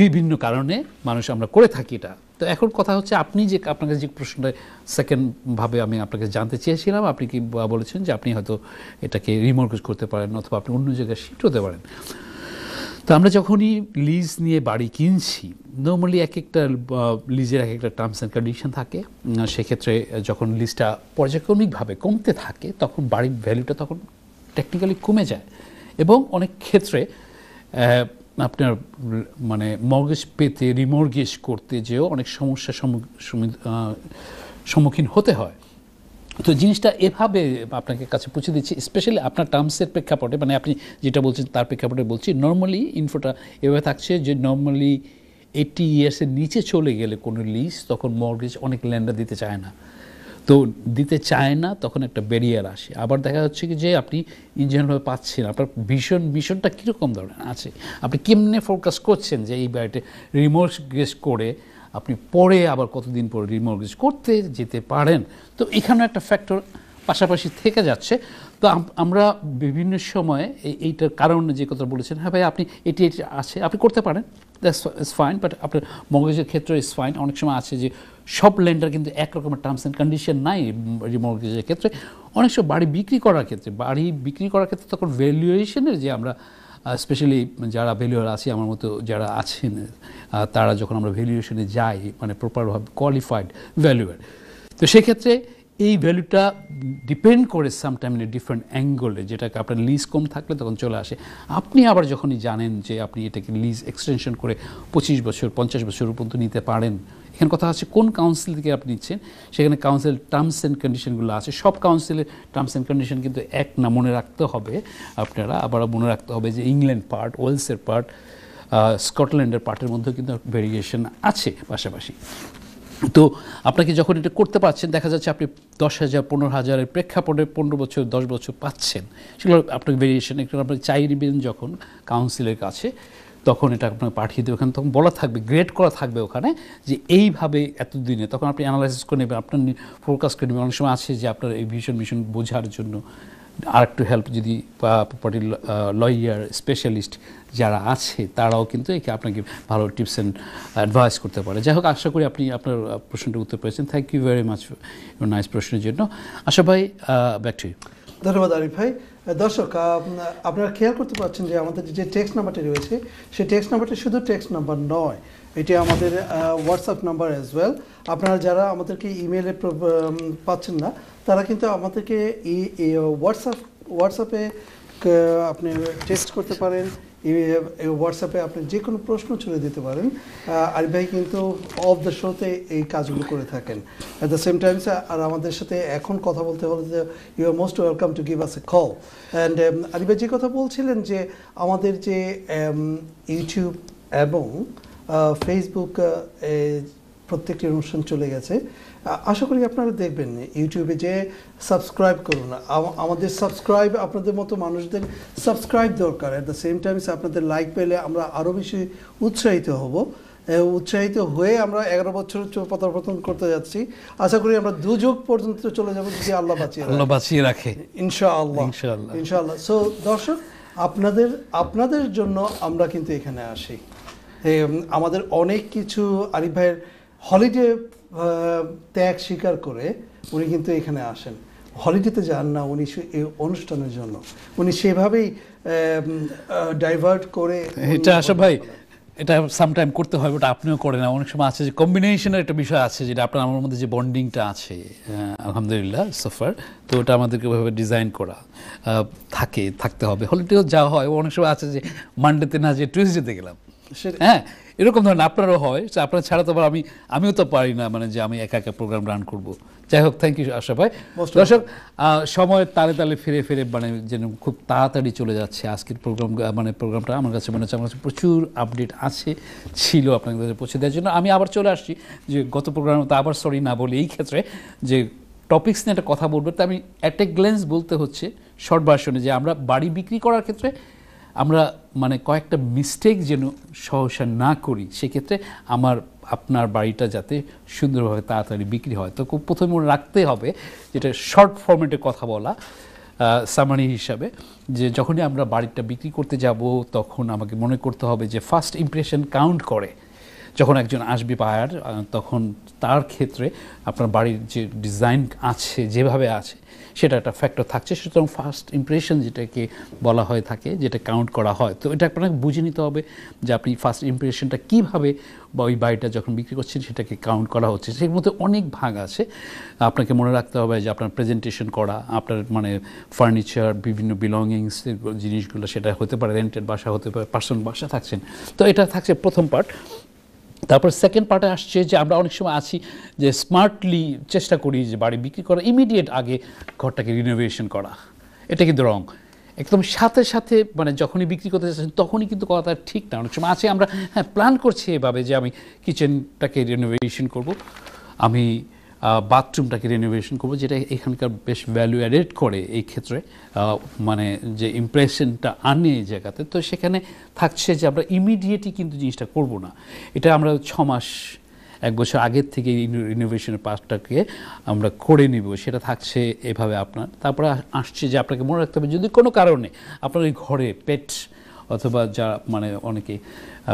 বিভিন্ন কারণে মানুষ আমরা করে থাকি এটা তো এখন কথা হচ্ছে আপনি যে আপনাকে যে প্রশ্নটা সেকেন্ডভাবে আমি আপনাকে জানতে চেয়েছিলাম আপনি কি বলেছেন যে আপনি হয়তো এটাকে রিমর্গেজ করতে পারেন অথবা আপনি অন্য জায়গায় শিফট হতে পারেন তো আমরা যখনই লিজ নিয়ে বাড়ি কিনছি নর্মালি এক একটা লিজের এক একটা টার্মস অ্যান্ড কন্ডিশন থাকে সেক্ষেত্রে যখন লিজটা পর্যায়ক্রমিকভাবে কমতে থাকে তখন বাড়ির ভ্যালুটা তখন টেকনিক্যালি কমে যায় এবং অনেক ক্ষেত্রে আপনার মানে মর্গেজ পেতে রিমর্গেজ করতে যেও অনেক সমস্যার সম্মুখীন হতে হয় তো জিনিসটা এভাবে আপনাকে কাছে পৌঁছে দিচ্ছি স্পেশালি আপনার টার্মসের প্রেক্ষাপটে মানে আপনি যেটা বলছেন তার প্রেক্ষাপটে বলছি নর্মালি ইনফোটা এভাবে থাকছে যে নর্মালি এইটি ইয়ার্সের নিচে চলে গেলে কোনো লিজ তখন মর্গেজ অনেক ল্যান্ডার দিতে চায় না তো দিতে চায় না তখন একটা ব্যারিয়ার আসে আবার দেখা যাচ্ছে কি যে আপনি ইঞ্জিনিয়ারভাবে পাচ্ছেন আপনার ভীষণ ভীষণটা কীরকম ধরনের আছে আপনি কেমনে ফোকাস করছেন যে এই বাড়িতে রিমোর্স গেস করে আপনি পরে আবার কতদিন পরে রিমর্গেজ করতে যেতে পারেন তো এখানেও একটা ফ্যাক্টর পাশাপাশি থেকে যাচ্ছে তো আমরা বিভিন্ন সময়ে এইটার কারণে যে কথা বলেছেন হ্যাঁ ভাই আপনি এটি এটি আছে আপনি করতে পারেন দ্যাটস ফাইন বাট আপনার মর্গেজের ক্ষেত্রে ইস ফাইন অনেক সময় আছে যে সব ল্যান্ডার কিন্তু একরকমের টার্মস অ্যান্ড কন্ডিশন নাই রিমর্গেজের ক্ষেত্রে অনেক সময় বাড়ি বিক্রি করার ক্ষেত্রে বাড়ি বিক্রি করার ক্ষেত্রে তখন ভ্যালুয়েশনের যে আমরা স্পেশালি যারা ভ্যালুয়ার আছে আমার মতো যারা আছেন তারা যখন আমরা ভ্যালুয়েশনে যাই মানে প্রপারভাবে কোয়ালিফাইড ভ্যালুয়ার তো সেক্ষেত্রে এই ভ্যালুটা ডিপেন্ড করে সামটাইম ডিফারেন্ট অ্যাঙ্গলে যেটাকে আপনার লিজ কম থাকলে তখন চলে আসে আপনি আবার যখনই জানেন যে আপনি এটাকে লিজ এক্সটেনশন করে পঁচিশ বছর পঞ্চাশ বছর পর্যন্ত নিতে পারেন এখানে কথা আছে কোন কাউন্সিল থেকে আপনি নিচ্ছেন সেখানে কাউন্সিল টার্মস অ্যান্ড কন্ডিশনগুলো আছে সব কাউন্সিলের টার্মস অ্যান্ড কন্ডিশন কিন্তু এক না মনে রাখতে হবে আপনারা আবার মনে রাখতে হবে যে ইংল্যান্ড পার্ট ওয়েলসের পার্ট স্কটল্যান্ডের পার্টের মধ্যেও কিন্তু ভেরিয়েশন আছে পাশাপাশি তো আপনাকে যখন এটা করতে পারছেন দেখা যাচ্ছে আপনি দশ হাজার পনেরো হাজারের প্রেক্ষাপটে পনেরো বছর দশ বছর পাচ্ছেন সেগুলো আপনার ভেরিয়েশন একটু চাই নেবেন যখন কাউন্সিলের কাছে তখন এটা আপনাকে পাঠিয়ে দেবে ওখানে তখন বলা থাকবে গ্রেড করা থাকবে ওখানে যে এইভাবে এতদিনে তখন আপনি অ্যানালাইসিস করে নেবেন আপনার ফোকাস করে নেবেন অনেক সময় আছে যে আপনার এই ভিশন মিশন বোঝার জন্য আর একটু হেল্প যদি প্রপার্টি লয়ার স্পেশালিস্ট যারা আছে তারাও কিন্তু একে আপনাকে ভালো টিপস অ্যান্ড অ্যাডভাইস করতে পারে যাই হোক আশা করি আপনি আপনার প্রশ্নটি উত্তর পেয়েছেন thank you very much nice প্রশ্নের জন্য আশা ভাই ব্যাক টু ধন্যবাদ আরিফ ভাই দর্শক আপনারা খেয়াল করতে পারছেন যে আমাদের যে টেক্সট নাম্বারটি রয়েছে সেই টেক্সট নাম্বারটি শুধু টেক্সট নাম্বার নয় এটি আমাদের হোয়াটসঅ্যাপ নাম্বার অ্যাজ ওয়েল আপনারা যারা আমাদেরকে ইমেলে পাচ্ছেন না তারা কিন্তু আমাদেরকে এই হোয়াটসঅ্যাপ হোয়াটসঅ্যাপে আপনি টেস্ট করতে পারেন হোয়াটসঅ্যাপে আপনি যে কোনো প্রশ্ন ছুড়ে দিতে পারেন আর ভাই কিন্তু অফ দ্য শোতে এই কাজগুলো করে থাকেন অ্যাট দ্য সেম টাইমস আর আমাদের সাথে এখন কথা বলতে হলে যে you are most welcome to give us a call and Arif ভাই যে কথা বলছিলেন যে আমাদের যে ইউটিউব um, এবং ফেসবুক প্রত্যেকটি অনুষ্ঠান চলে গেছে আশা করি আপনারা দেখবেন ইউটিউবে যে সাবস্ক্রাইব করুন আমাদের সাবস্ক্রাইব আপনাদের মতো মানুষদের সাবস্ক্রাইব দরকার অ্যাট দ্য সেম টাইমস আপনাদের লাইক পেলে আমরা আরও বেশি উৎসাহিত হব উৎসাহিত হয়ে আমরা এগারো বছর পদার্পণ করতে যাচ্ছি আশা করি আমরা দু যুগ পর্যন্ত চলে যাবো যদি আল্লাহ বাঁচিয়ে আল্লাহ বাঁচিয়ে রাখে ইনশাআল্লাহ ইনশাআল্লাহ ইনশাআল্লাহ সো দর্শক আপনাদের আপনাদের জন্য আমরা কিন্তু এখানে আসি আমাদের অনেক কিছু আরিফ ভাইয়ের হলিডে ত্যাগ স্বীকার করে উনি কিন্তু এখানে আসেন হলিডেতে যান না উনি এই অনুষ্ঠানের জন্য উনি সেভাবেই ডাইভার্ট করে এটা আসা ভাই এটা সামটাইম করতে হয় ওটা আপনিও করেন না অনেক সময় আছে যে কম্বিনেশনের একটা বিষয় আছে যেটা আপনার আমার মধ্যে যে বন্ডিংটা আছে আলহামদুলিল্লাহ সফার তো ওটা আমাদেরকে ওইভাবে ডিজাইন করা থাকে থাকতে হবে হলিডেও যা হয় অনেক সময় আছে যে মানডেতে না যে টুইসডেতে গেলাম হ্যাঁ এরকম ধরেন আপনারও হয় যে আপনার ছাড়া তো আবার আমি আমিও তো পারি না মানে যে আমি একা একা প্রোগ্রাম রান করব যাই হোক থ্যাংক ইউ আশা ভাই দর্শক সময় তালে তালে ফিরে ফিরে মানে যেন খুব তাড়াতাড়ি চলে যাচ্ছে আজকের প্রোগ্রাম মানে প্রোগ্রামটা আমার কাছে মনে হচ্ছে আমার কাছে প্রচুর আপডেট আছে ছিল আপনাদের কাছে পৌঁছে দেওয়ার জন্য আমি আবার চলে আসছি যে গত প্রোগ্রামে তো আবার সরি না বলি এই ক্ষেত্রে যে টপিক্স নিয়ে একটা কথা বলবো তো আমি অ্যাট এ গ্লেন্স বলতে হচ্ছে শর্ট ভার্সনে যে আমরা বাড়ি বিক্রি করার ক্ষেত্রে আমরা মানে কয়েকটা মিস্টেক যেন সহসা না করি সেক্ষেত্রে আমার আপনার বাড়িটা যাতে সুন্দরভাবে তাড়াতাড়ি বিক্রি হয় তো প্রথমে মনে রাখতে হবে যেটা শর্ট ফর্মেটে কথা বলা সামারি হিসাবে যে যখনই আমরা বাড়িটা বিক্রি করতে যাব তখন আমাকে মনে করতে হবে যে ফার্স্ট ইমপ্রেশন কাউন্ট করে যখন একজন আসবে বায়ার তখন তার ক্ষেত্রে আপনার বাড়ির যে ডিজাইন আছে যেভাবে আছে সেটা একটা ফ্যাক্টর থাকছে সুতরাং ফার্স্ট ইমপ্রেশন যেটাকে বলা হয়ে থাকে যেটা কাউন্ট করা হয় তো এটা আপনাকে বুঝে নিতে হবে যে আপনি ফার্স্ট ইমপ্রেশনটা কীভাবে বা ওই বাড়িটা যখন বিক্রি করছেন সেটাকে কাউন্ট করা হচ্ছে সেই মধ্যে অনেক ভাগ আছে আপনাকে মনে রাখতে হবে যে আপনার প্রেজেন্টেশন করা আপনার মানে ফার্নিচার বিভিন্ন বিলঙ্গিংস জিনিসগুলো সেটা হতে পারে রেন্টেড বাসা হতে পারে পার্সোনাল বাসা থাকছেন তো এটা থাকছে প্রথম পার্ট তারপর সেকেন্ড পার্টে আসছে যে আমরা অনেক সময় আছি যে স্মার্টলি চেষ্টা করি যে বাড়ি বিক্রি করা ইমিডিয়েট আগে ঘরটাকে রিনোভেশন করা এটা কিন্তু রং একদম সাথে সাথে মানে যখনই বিক্রি করতে চাচ্ছেন তখনই কিন্তু কথা ঠিক না অনেক সময় আছে আমরা হ্যাঁ প্ল্যান করছি এভাবে যে আমি কিচেনটাকে রিনোভেশন করব আমি বাথরুমটাকে রেনোভেশন করবো যেটা এখানকার বেশ ভ্যালু অ্যাডেড করে এই ক্ষেত্রে মানে যে ইমপ্রেশনটা আনে এই জায়গাতে তো সেখানে থাকছে যে আমরা ইমিডিয়েটলি কিন্তু জিনিসটা করব না এটা আমরা ছ মাস এক বছর আগের থেকে ইনোভেশনের পার্টটাকে আমরা করে নিব সেটা থাকছে এভাবে আপনার তারপরে আসছে যে আপনাকে মনে রাখতে হবে যদি কোনো কারণে আপনার ওই ঘরে পেট অথবা যা মানে অনেকে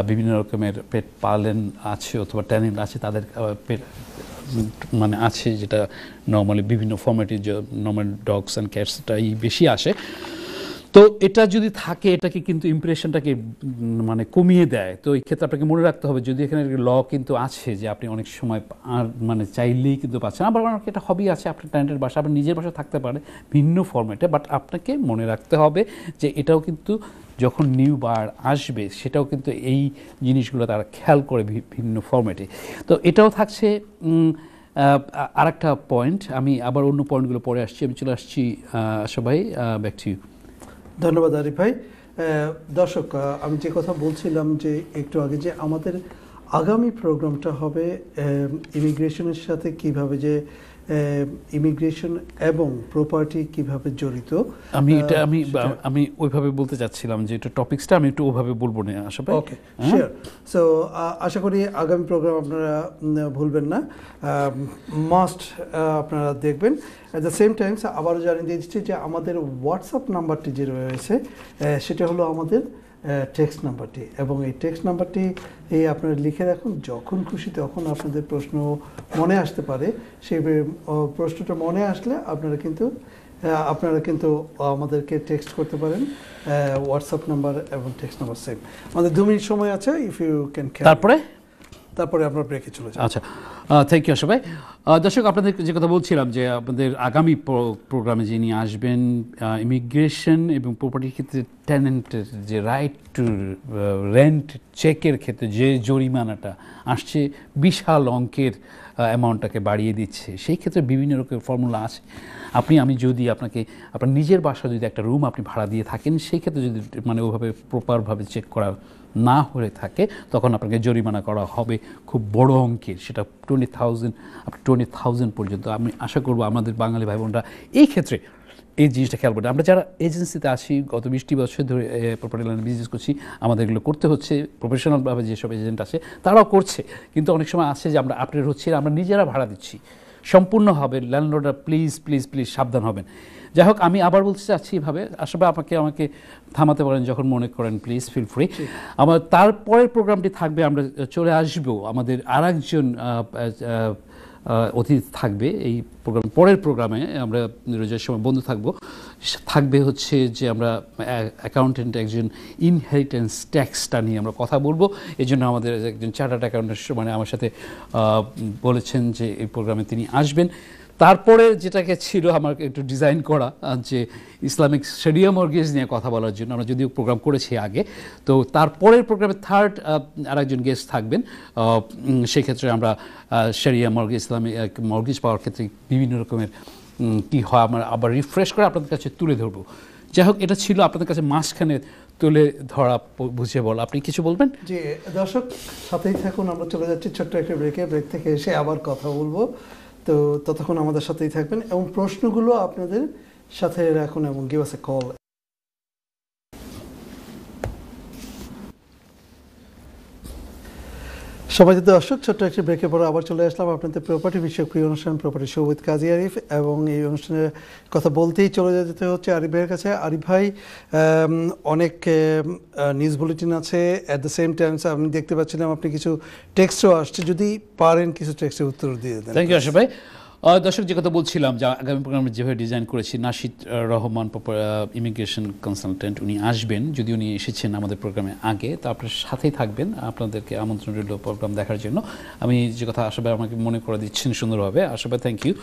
বিভিন্ন রকমের পেট পালেন আছে অথবা ট্যানেন্ট আছে তাদের পেট মানে আছে যেটা নর্মালি বিভিন্ন ফর্মেটে যে নর্মাল ডগস অ্যান্ড ক্যাটসটাই বেশি আসে তো এটা যদি থাকে এটাকে কিন্তু ইমপ্রেশনটাকে মানে কমিয়ে দেয় তো এই ক্ষেত্রে আপনাকে মনে রাখতে হবে যদি এখানে ল কিন্তু আছে যে আপনি অনেক সময় আর মানে চাইলেই কিন্তু পাচ্ছেন আবার আপনার একটা হবি আছে আপনার ট্যালেন্টের বাসা আপনার নিজের বাসা থাকতে পারে ভিন্ন ফর্ম্যাটে বাট আপনাকে মনে রাখতে হবে যে এটাও কিন্তু যখন নিউ বার আসবে সেটাও কিন্তু এই জিনিসগুলো তারা খেয়াল করে ভিন্ন ফর্ম্যাটে তো এটাও থাকছে আর একটা পয়েন্ট আমি আবার অন্য পয়েন্টগুলো পরে আসছি আমি চলে আসছি সবাই ব্যাক টু ধন্যবাদ আরিফ ভাই দর্শক আমি যে কথা বলছিলাম যে একটু আগে যে আমাদের আগামী প্রোগ্রামটা হবে ইমিগ্রেশনের সাথে কিভাবে যে ইমিগ্রেশন এবং প্রপার্টি কিভাবে জড়িত আমি এটা আমি আমি ওইভাবে বলতে চাচ্ছিলাম যে এটা টপিকসটা আমি একটু ওভাবে বলবো না আশা পাই ওকে শিওর সো আশা করি আগামী প্রোগ্রাম আপনারা ভুলবেন না মাস্ট আপনারা দেখবেন অ্যাট দ্য সেম টাইমস আবারও জানিয়ে দিচ্ছি যে আমাদের হোয়াটসঅ্যাপ নাম্বারটি যে রয়েছে সেটা হলো আমাদের টেক্সট নাম্বারটি এবং এই টেক্সট নাম্বারটি এই আপনারা লিখে রাখুন যখন খুশি তখন আপনাদের প্রশ্ন মনে আসতে পারে সেই প্রশ্নটা মনে আসলে আপনারা কিন্তু আপনারা কিন্তু আমাদেরকে টেক্সট করতে পারেন হোয়াটসঅ্যাপ নাম্বার এবং টেক্সট নাম্বার সেম আমাদের দু মিনিট সময় আছে ইফ ইউ ক্যান তারপরে তারপরে আপনার ব্রেকে চলে যাবে আচ্ছা থ্যাংক ইউ সবাই দর্শক আপনাদের যে কথা বলছিলাম যে আপনাদের আগামী প্রোগ্রামে যিনি আসবেন ইমিগ্রেশন এবং প্রপার্টির ক্ষেত্রে ট্যানেন্টের যে রাইট টু রেন্ট চেকের ক্ষেত্রে যে জরিমানাটা আসছে বিশাল অঙ্কের অ্যামাউন্টটাকে বাড়িয়ে দিচ্ছে সেই ক্ষেত্রে বিভিন্ন রকমের ফর্মুলা আছে আপনি আমি যদি আপনাকে আপনার নিজের বাসা যদি একটা রুম আপনি ভাড়া দিয়ে থাকেন সেই ক্ষেত্রে যদি মানে ওভাবে প্রপারভাবে চেক করা না হয়ে থাকে তখন আপনাকে জরিমানা করা হবে খুব বড় অঙ্কের সেটা টোয়েন্টি থাউজেন্ড টোয়েন্টি থাউজেন্ড পর্যন্ত আমি আশা করব আমাদের বাঙালি ভাই বোনরা এই ক্ষেত্রে এই জিনিসটা খেয়াল করি আমরা যারা এজেন্সিতে আসি গত বিশটি বছর ধরে প্রপার্টি লাইনে বিজনেস করছি আমাদের এগুলো করতে হচ্ছে প্রফেশনালভাবে যেসব এজেন্ট আসে তারাও করছে কিন্তু অনেক সময় আসে যে আমরা আপডেট হচ্ছি আমরা নিজেরা ভাড়া দিচ্ছি সম্পূর্ণ হবে ল্যান্ডলর্ডরা প্লিজ প্লিজ প্লিজ সাবধান হবেন যাই হোক আমি আবার বলতে চাচ্ছি এভাবে আসলে আপনাকে আমাকে থামাতে পারেন যখন মনে করেন প্লিজ ফিল ফ্রি আমার তারপরের প্রোগ্রামটি থাকবে আমরা চলে আসব আমাদের আর একজন অতিথি থাকবে এই প্রোগ্রাম পরের প্রোগ্রামে আমরা রোজার সময় বন্ধু থাকব থাকবে হচ্ছে যে আমরা অ্যাকাউন্টেন্ট একজন ইনহেরিটেন্স ট্যাক্সটা নিয়ে আমরা কথা বলবো এই জন্য আমাদের একজন চার্টার্ড অ্যাকাউন্টেন্ট মানে আমার সাথে বলেছেন যে এই প্রোগ্রামে তিনি আসবেন তারপরে যেটাকে ছিল আমার একটু ডিজাইন করা যে ইসলামিক সেরিয়া মর্গেজ নিয়ে কথা বলার জন্য আমরা যদিও প্রোগ্রাম করেছি আগে তো তারপরের প্রোগ্রামে থার্ড আরেকজন গেস্ট থাকবেন সেক্ষেত্রে আমরা সেরিয়া মর্গেজ ইসলামিক মর্গেজ পাওয়ার ক্ষেত্রে বিভিন্ন রকমের কি হয় আমরা আবার রিফ্রেশ করে আপনাদের কাছে তুলে ধরবো যাই হোক এটা ছিল আপনাদের কাছে মাঝখানে তুলে ধরা বুঝিয়ে বল আপনি কিছু বলবেন যে দর্শক সাথেই থাকুন আমরা চলে যাচ্ছি ছোট্ট একটা ব্রেকে ব্রেক থেকে এসে আবার কথা বলবো তো ততক্ষণ আমাদের সাথেই থাকবেন এবং প্রশ্নগুলো আপনাদের সাথে রাখুন এবং গিভ আস এ কল সবাই দর্শক ছোট্ট একটি ব্রেকে পরে আবার চলে আসলাম আপনাদের প্রপার্টি বিষয়ক প্রিয় অনুষ্ঠান প্রপার্টি শোভিত কাজী আরিফ এবং এই অনুষ্ঠানের কথা বলতেই চলে যেতে হচ্ছে আরিফ ভাইয়ের কাছে আরিফ ভাই অনেক নিউজ বুলেটিন আছে অ্যাট দ্য সেম টাইম আমি দেখতে পাচ্ছিলাম আপনি কিছু টেক্সটও আসছে যদি পারেন কিছু টেক্সটের উত্তর দিয়ে দেন থ্যাংক ইউ আশিফ ভাই দর্শক যে কথা বলছিলাম যে আগামী প্রোগ্রামে যেভাবে ডিজাইন করেছি নাসিদ রহমান ইমিগ্রেশন কনসালটেন্ট উনি আসবেন যদি উনি এসেছেন আমাদের প্রোগ্রামে আগে তো আপনার সাথেই থাকবেন আপনাদেরকে আমন্ত্রণ রইল প্রোগ্রাম দেখার জন্য আমি যে কথা আশাবাদ আমাকে মনে করে দিচ্ছেন সুন্দরভাবে আশাবাদ thank you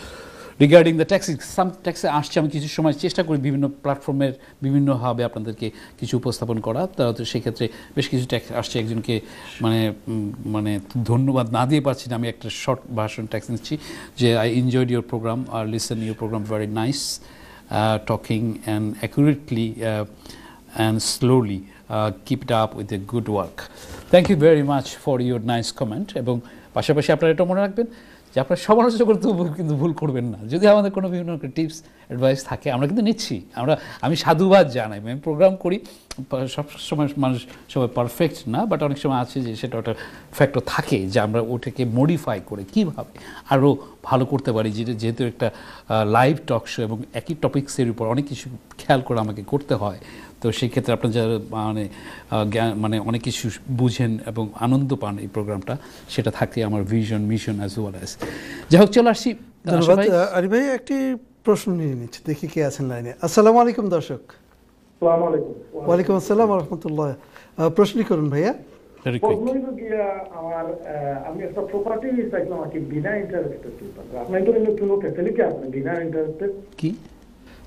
regarding the taxi some ট্যাক্সে আসছে আমি কিছু সময় চেষ্টা করি বিভিন্ন প্ল্যাটফর্মের বিভিন্ন হাবে আপনাদেরকে কিছু উপস্থাপন করা তা সেক্ষেত্রে বেশ কিছু ট্যাক্স আসছে একজনকে মানে মানে ধন্যবাদ না দিয়ে পারছি না আমি একটা শর্ট ভার্সন ট্যাক্স নিচ্ছি যে আই এনজয়েড ইউর প্রোগ্রাম আর listen your programme very nice talking and accurately and slowly keep it up with a good work thank you very much for your nice comment এবং পাশাপাশি আপনারা এটা মনে রাখবেন যে আপনার সমালোচনা করতে কিন্তু ভুল করবেন না যদি আমাদের কোনো বিভিন্ন টিপস অ্যাডভাইস থাকে আমরা কিন্তু নিচ্ছি আমরা আমি সাধুবাদ জানাই আমি প্রোগ্রাম করি সব সময় মানুষ সবাই পারফেক্ট না বাট অনেক সময় আছে যে সেটা একটা ফ্যাক্টর থাকে যে আমরা ওটাকে মডিফাই করে কীভাবে আরও ভালো করতে পারি যেটা যেহেতু একটা লাইভ টক শো এবং একই টপিক্সের উপর অনেক কিছু খেয়াল করে আমাকে করতে হয় তো সেক্ষেত্রে আপনার যা মানে জ্ঞান মানে অনেক কিছু বুঝেন এবং আনন্দ পান এই প্রোগ্রামটা সেটা থাকে আমার vision mission as well as যাই হোক চলে আসছি ধন্যবাদ ভাই একটি প্রশ্ন নিয়ে নিচ্ছি দেখি কে আছেন লাইনে আসসালামু আলাইকুম দর্শক ওয়ালাইকুম আসসালাম রহমতুল্লাহ করুন ভাইয়া আমি একটা প্রপার্টি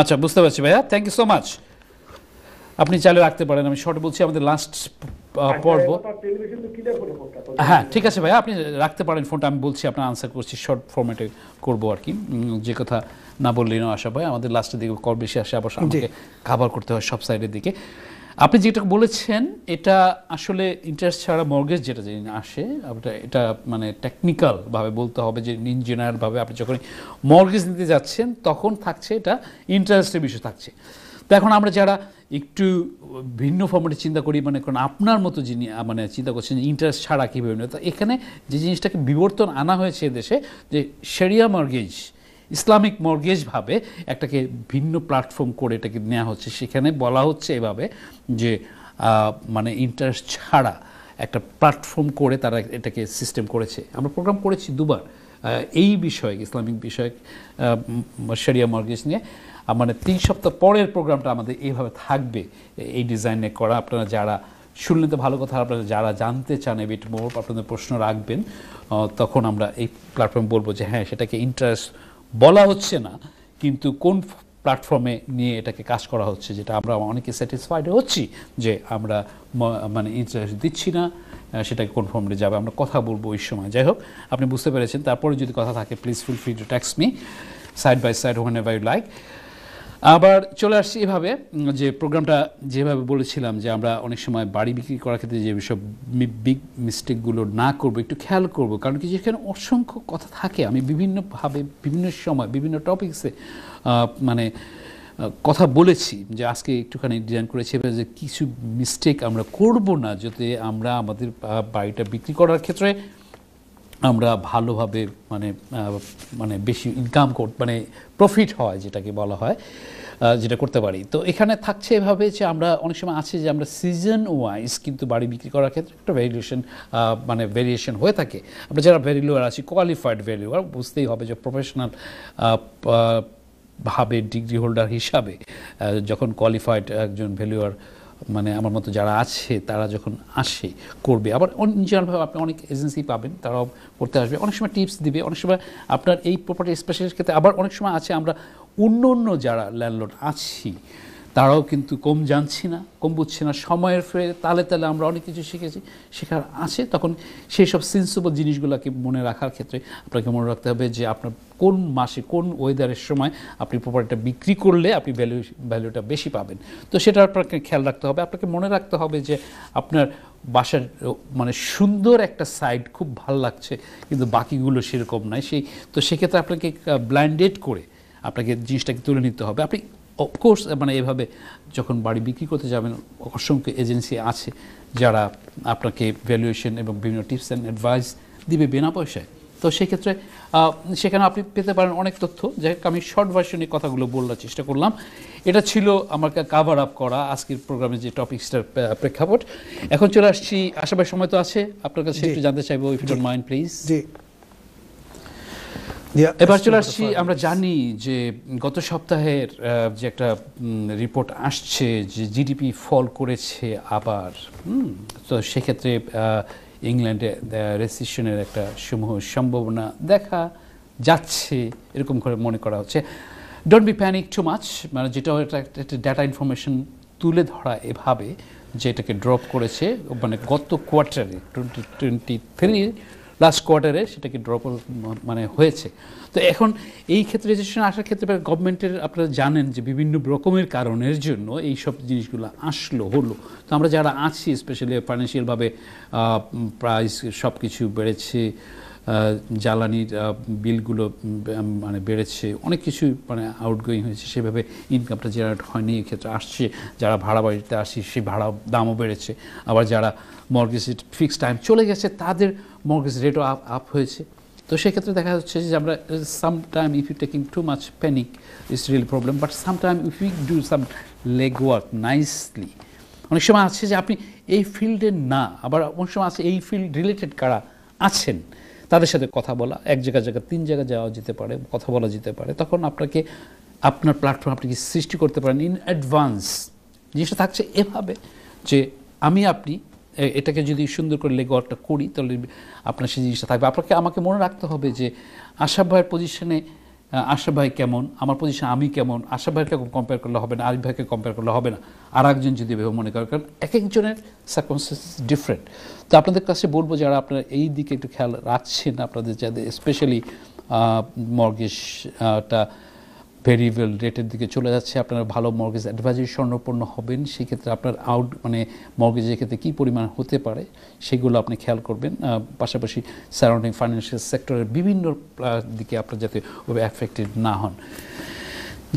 আচ্ছা বুঝতে পারছি ভাইয়া থ্যাংক ইউ সো মাচ আপনি চাইলে রাখতে পারেন আমি শর্ট বলছি আমাদের লাস্ট আচ্ছা, পর্ব হ্যাঁ ঠিক আছে ভাইয়া আপনি রাখতে পারেন ফোনটা আমি বলছি আপনার আনসার করছি শর্ট ফর্মেটে করব আর কি যে কথা না বললেই না আশা ভাই আমাদের লাস্টের দিকে কর বেশি আসে আবার সামনে কাভার করতে হয় সব সাইডের দিকে আপনি যেটা বলেছেন এটা আসলে ইন্টারেস্ট ছাড়া মর্গেজ যেটা যেদিন আসে এটা মানে টেকনিক্যালভাবে বলতে হবে যে ইন ভাবে আপনি যখন মর্গেজ নিতে যাচ্ছেন তখন থাকছে এটা ইন্টারেস্টের বিষয় থাকছে তো এখন আমরা যারা একটু ভিন্ন ফর্মেটে চিন্তা করি মানে কারণ আপনার মতো যিনি মানে চিন্তা করছেন ইন্টারেস্ট ছাড়া কীভাবে তো এখানে যে জিনিসটাকে বিবর্তন আনা হয়েছে দেশে যে শেরিয়া মর্গেজ ইসলামিক মর্গেজভাবে একটাকে ভিন্ন প্ল্যাটফর্ম করে এটাকে নেওয়া হচ্ছে সেখানে বলা হচ্ছে এভাবে যে মানে ইন্টারেস্ট ছাড়া একটা প্ল্যাটফর্ম করে তারা এটাকে সিস্টেম করেছে আমরা প্রোগ্রাম করেছি দুবার এই বিষয়ে ইসলামিক বিষয়ক শরিয়া মর্গেজ নিয়ে মানে তিন সপ্তাহ পরের প্রোগ্রামটা আমাদের এইভাবে থাকবে এই ডিজাইনে করা আপনারা যারা শুনলে তো ভালো কথা আপনারা যারা জানতে চান এবিট মোর আপনাদের প্রশ্ন রাখবেন তখন আমরা এই প্ল্যাটফর্ম বলবো যে হ্যাঁ সেটাকে ইন্টারেস্ট বলা হচ্ছে না কিন্তু কোন প্ল্যাটফর্মে নিয়ে এটাকে কাজ করা হচ্ছে যেটা আমরা অনেকে স্যাটিসফাইড হচ্ছি যে আমরা মানে ইন্টারেস্ট দিচ্ছি না সেটাকে কোন ফর্মে যাবে আমরা কথা বলবো ওই সময় যাই হোক আপনি বুঝতে পেরেছেন তারপরে যদি কথা থাকে please feel free to text me side by side whenever you like আবার চলে আসছি এভাবে যে প্রোগ্রামটা যেভাবে বলেছিলাম যে আমরা অনেক সময় বাড়ি বিক্রি করার ক্ষেত্রে যে বিষয় বিগ মিস্টেকগুলো না করব একটু খেয়াল করব কারণ কি যেখানে অসংখ্য কথা থাকে আমি বিভিন্নভাবে বিভিন্ন সময় বিভিন্ন টপিক্সে মানে কথা বলেছি যে আজকে একটুখানি ডিজাইন করেছি যে কিছু মিস্টেক আমরা করব না যাতে আমরা আমাদের বাড়িটা বিক্রি করার ক্ষেত্রে আমরা ভালোভাবে মানে মানে বেশি ইনকাম কর মানে প্রফিট হয় যেটাকে বলা হয় যেটা করতে পারি তো এখানে থাকছে এভাবে যে আমরা অনেক সময় আছে যে আমরা সিজন ওয়াইজ কিন্তু বাড়ি বিক্রি করার ক্ষেত্রে একটা ভ্যারিয়েশন মানে ভেরিয়েশন হয়ে থাকে আমরা যারা ভ্যালুয়ার আছি কোয়ালিফাইড ভ্যালুয়ার বুঝতেই হবে যে প্রফেশনাল ভাবে ডিগ্রি হোল্ডার হিসাবে যখন কোয়ালিফাইড একজন ভ্যালুয়ার মানে আমার মতো যারা আছে তারা যখন আসে করবে আবার জেনারেলভাবে আপনি অনেক এজেন্সি পাবেন তারাও করতে আসবে অনেক সময় টিপস দিবে অনেক সময় আপনার এই প্রপার্টি স্পেশালিস্ট ক্ষেত্রে আবার অনেক সময় আছে আমরা অন্য অন্য যারা ল্যান্ডলোড আছি তারাও কিন্তু কম জানছি না কম বুঝছি না সময়ের ফের তালে তালে আমরা অনেক কিছু শিখেছি শেখার আছে তখন সেই সব সেন্সিবল জিনিসগুলোকে মনে রাখার ক্ষেত্রে আপনাকে মনে রাখতে হবে যে আপনার কোন মাসে কোন ওয়েদারের সময় আপনি প্রপার্টিটা বিক্রি করলে আপনি ভ্যালু ভ্যালুটা বেশি পাবেন তো সেটা আপনাকে খেয়াল রাখতে হবে আপনাকে মনে রাখতে হবে যে আপনার বাসার মানে সুন্দর একটা সাইড খুব ভাল লাগছে কিন্তু বাকিগুলো সেরকম নয় সেই তো সেক্ষেত্রে আপনাকে ব্ল্যান্ডেড করে আপনাকে জিনিসটাকে তুলে নিতে হবে আপনি অফকোর্স মানে এভাবে যখন বাড়ি বিক্রি করতে যাবেন অসংখ্য এজেন্সি আছে যারা আপনাকে ভ্যালুয়েশন এবং বিভিন্ন টিপস অ্যান্ড অ্যাডভাইস দিবে বিনা পয়সায় তো সেক্ষেত্রে সেখানে আপনি পেতে পারেন অনেক তথ্য যাই আমি শর্ট ভার্সনে কথাগুলো বলার চেষ্টা করলাম এটা ছিল আমাকে কাভার আপ করা আজকের প্রোগ্রামের যে টপিকসটার প্রেক্ষাপট এখন চলে আসছি আশেপাশে সময় তো আছে আপনার কাছে একটু জানতে চাইবো ইফ ডোন্ট মাইন্ড প্লিজ জি এবার চলে আসছি আমরা জানি যে গত সপ্তাহের যে একটা রিপোর্ট আসছে যে জিডিপি ফল করেছে আবার তো সেক্ষেত্রে ইংল্যান্ডে রেসিশনের একটা সমূহ সম্ভাবনা দেখা যাচ্ছে এরকম করে মনে করা হচ্ছে don't be panic too much মানে যেটা একটা ডাটা ইনফরমেশন তুলে ধরা এভাবে যে এটাকে ড্রপ করেছে মানে গত কোয়ার্টারে টোয়েন্টি টোয়েন্টি থ্রি লাস্ট কোয়ার্টারে সেটা কি ড্রপ মানে হয়েছে তো এখন এই ক্ষেত্রে রেজিস্ট্রেশন আসার ক্ষেত্রে গভর্নমেন্টের আপনারা জানেন যে বিভিন্ন রকমের কারণের জন্য এই সব জিনিসগুলো আসলো হলো তো আমরা যারা আছি স্পেশালি ফাইন্যান্সিয়ালভাবে প্রাইস সব কিছু বেড়েছে জ্বালানির বিলগুলো মানে বেড়েছে অনেক কিছু মানে আউটগোয়িং হয়েছে সেভাবে ইনকামটা জেনারেট হয়নি এক্ষেত্রে আসছে যারা ভাড়া বাড়িতে আসি সেই ভাড়া দামও বেড়েছে আবার যারা মর্গেজ ফিক্সড টাইম চলে গেছে তাদের মর্গেজ রেটও আপ আপ হয়েছে তো সেক্ষেত্রে দেখা যাচ্ছে যে আমরা sometime if you taking too much panic is real problem but sometime if you do some leg work nicely অনেক সময় আছে যে আপনি এই ফিল্ডে না আবার অনেক সময় আছে এই ফিল্ড রিলেটেড কারা আছেন তাদের সাথে কথা বলা এক জায়গা জায়গা তিন জায়গা যাওয়া যেতে পারে কথা বলা যেতে পারে তখন আপনাকে আপনার প্ল্যাটফর্ম আপনি কি সৃষ্টি করতে পারেন ইন অ্যাডভান্স জিনিসটা থাকছে এভাবে যে আমি আপনি এটাকে যদি সুন্দর করে লেগ ওয়ার্কটা করি তাহলে আপনার সেই জিনিসটা থাকবে আপনাকে আমাকে মনে রাখতে হবে যে আশাফ ভাইয়ের পজিশনে আশা ভাই কেমন আমার পজিশন আমি কেমন আশা ভাইকে কম্পেয়ার করলে হবে না আরিফ ভাইকে কম্পেয়ার করলে হবে না আর একজন যদি ভেবে মনে করে কারণ এক একজনের সার্কমস্টেন্সেস ডিফারেন্ট তো আপনাদের কাছে বলবো যারা আপনারা এই দিকে একটু খেয়াল রাখছেন আপনাদের যাদের স্পেশালি মর্গেশটা ওয়েল রেটের দিকে চলে যাচ্ছে আপনারা ভালো মর্গেজ অ্যাডভাইজারি স্বর্ণপূর্ণ হবেন সেক্ষেত্রে আপনার আউট মানে মর্গেজের ক্ষেত্রে কী পরিমাণ হতে পারে সেগুলো আপনি খেয়াল করবেন পাশাপাশি সারাউন্ডিং ফাইন্যান্সিয়াল সেক্টরের বিভিন্ন দিকে আপনার যাতে ওভাবে অ্যাফেক্টেড না হন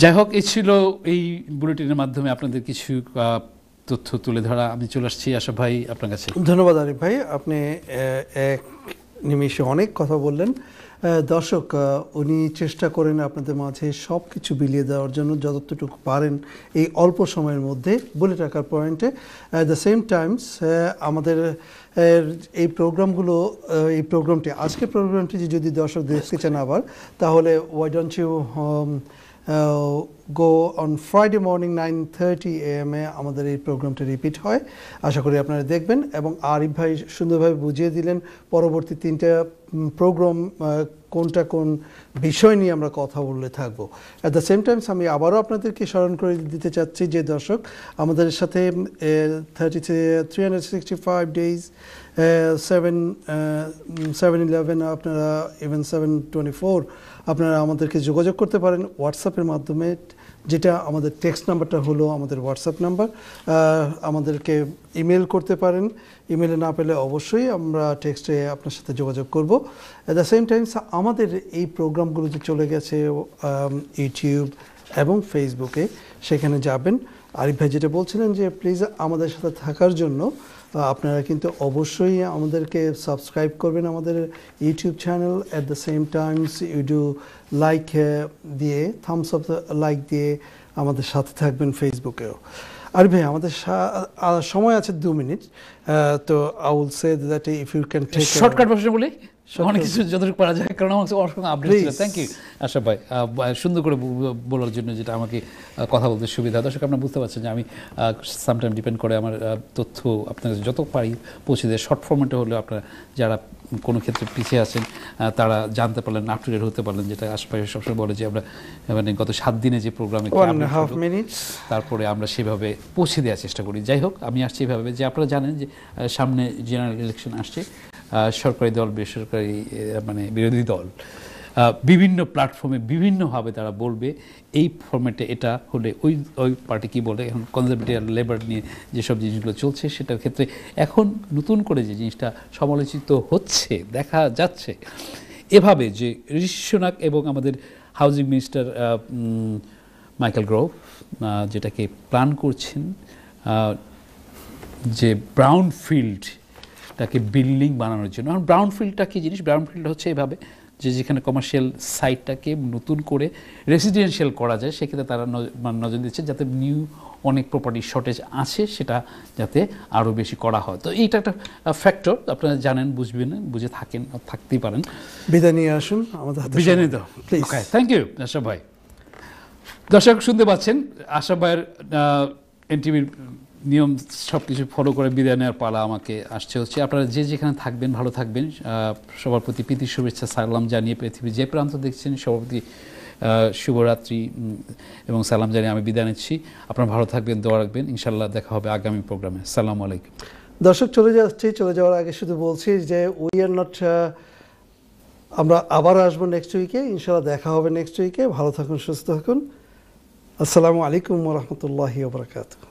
যাই হোক এ ছিল এই বুলেটিনের মাধ্যমে আপনাদের কিছু তথ্য তুলে ধরা আমি চলে আসছি আশা ভাই আপনার কাছে ধন্যবাদ আরিফ ভাই আপনি এক নিমিষে অনেক কথা বললেন দর্শক উনি চেষ্টা করেন আপনাদের মাঝে সব কিছু বিলিয়ে দেওয়ার জন্য যতটুকু পারেন এই অল্প সময়ের মধ্যে বলে টাকার পয়েন্টে অ্যাট দ্য সেম টাইমস আমাদের এই প্রোগ্রামগুলো এই প্রোগ্রামটি আজকে প্রোগ্রামটি যদি দর্শক দেখতে চান আবার তাহলে why don't you go on Friday morning nine thirty AM এ আমাদের এই প্রোগ্রামটা রিপিট হয় আশা করি আপনারা দেখবেন এবং আরিফ ভাই সুন্দরভাবে বুঝিয়ে দিলেন পরবর্তী তিনটা প্রোগ্রাম কোনটা কোন বিষয় নিয়ে আমরা কথা বললে থাকবো অ্যাট দ্য সেম টাইমস আমি আবারও আপনাদেরকে স্মরণ করে দিতে চাচ্ছি যে দর্শক আমাদের সাথে thirty three hundred sixty five days seven seven eleven আপনারা ইভেন সেভেন টোয়েন্টি ফোর আপনারা আমাদেরকে যোগাযোগ করতে পারেন হোয়াটসঅ্যাপের মাধ্যমে যেটা আমাদের টেক্সট নাম্বারটা হলো আমাদের হোয়াটসঅ্যাপ নাম্বার আমাদেরকে ইমেল করতে পারেন ইমেলে না পেলে অবশ্যই আমরা টেক্সটে আপনার সাথে যোগাযোগ করব অ্যাট দ্য সেম টাইমস আমাদের এই প্রোগ্রামগুলো যে চলে গেছে ইউটিউব এবং ফেসবুকে সেখানে যাবেন আরিফ ভাই যেটা বলছিলেন যে প্লিজ আমাদের সাথে থাকার জন্য আপনারা কিন্তু অবশ্যই আমাদেরকে সাবস্ক্রাইব করবেন আমাদের YouTube channel at the same times ইউডু লাইক দিয়ে থামস অফ লাইক দিয়ে আমাদের সাথে থাকবেন ফেসবুকেও আর ভাই আমাদের সময় আছে দু মিনিট তো I will say that if you can take shortcut ভাষা বলি অনেক কিছু যতটুকু পারা যায় কারণ আমার অসংখ্য আপডেট ছিল থ্যাংক ইউ আশা ভাই সুন্দর করে বলার জন্য যেটা আমাকে কথা বলতে সুবিধা দর্শক আপনার বুঝতে পারছেন যে আমি সামটাইম ডিপেন্ড করে আমার তথ্য আপনার কাছে যত পারি পৌঁছে দেয় শর্ট ফর্মেটে হলেও আপনারা যারা কোনো ক্ষেত্রে পিছিয়ে আছেন তারা জানতে পারলেন আপ টু ডেট হতে পারলেন যেটা আশপাশে সবসময় বলে যে আমরা মানে গত সাত দিনে যে প্রোগ্রামে তারপরে আমরা সেভাবে পৌঁছে দেওয়ার চেষ্টা করি যাই হোক আমি আসছি এভাবে যে আপনারা জানেন যে সামনে জেনারেল ইলেকশন আসছে সরকারি দল বেসরকারি মানে বিরোধী দল বিভিন্ন প্ল্যাটফর্মে বিভিন্নভাবে তারা বলবে এই ফর্মেটে এটা হলে ওই ওই পার্টি কী বলে এখন কনজারভেটিভ লেবার নিয়ে যেসব জিনিসগুলো চলছে সেটার ক্ষেত্রে এখন নতুন করে যে জিনিসটা সমালোচিত হচ্ছে দেখা যাচ্ছে এভাবে যে ঋষি এবং আমাদের হাউজিং মিনিস্টার মাইকেল গ্রোভ যেটাকে প্ল্যান করছেন যে ব্রাউন ফিল্ড তাকে বিল্ডিং বানানোর জন্য এখন ব্রাউন ফিল্ডটা কী জিনিস ব্রাউন ফিল্ড হচ্ছে এভাবে যে যেখানে কমার্শিয়াল সাইটটাকে নতুন করে রেসিডেন্সিয়াল করা যায় সেক্ষেত্রে তারা মানে নজর দিচ্ছে যাতে নিউ অনেক প্রপার্টি শর্টেজ আছে সেটা যাতে আরও বেশি করা হয় তো এইটা একটা ফ্যাক্টর আপনারা জানেন বুঝবেন বুঝে থাকেন থাকতেই পারেন বিদায় নিয়ে আসুন আমাদের বিদায় নিয়ে দাও প্লিজ থ্যাংক ইউ আশা ভাই দর্শক শুনতে পাচ্ছেন আশা ভাইয়ের এনটিভির নিয়ম সব কিছু ফলো করে বিদায় নেওয়ার পালা আমাকে আসছে হচ্ছে আপনারা যে যেখানে থাকবেন ভালো থাকবেন সবার প্রতি প্রীতি শুভেচ্ছা সালাম জানিয়ে পৃথিবী যে প্রান্ত দেখছেন সবার প্রতি শুভরাত্রি এবং সালাম জানিয়ে আমি বিদায় নিচ্ছি আপনারা ভালো থাকবেন দোয়া রাখবেন ইনশাল্লাহ দেখা হবে আগামী প্রোগ্রামে সালাম আলাইকুম দর্শক চলে যাচ্ছি চলে যাওয়ার আগে শুধু বলছি যে উই আর নট আমরা আবার আসবো নেক্সট উইকে ইনশাল্লাহ দেখা হবে নেক্সট উইকে ভালো থাকুন সুস্থ থাকুন আসসালামু আলাইকুম রহমতুল্লাহি ওবরাকাতু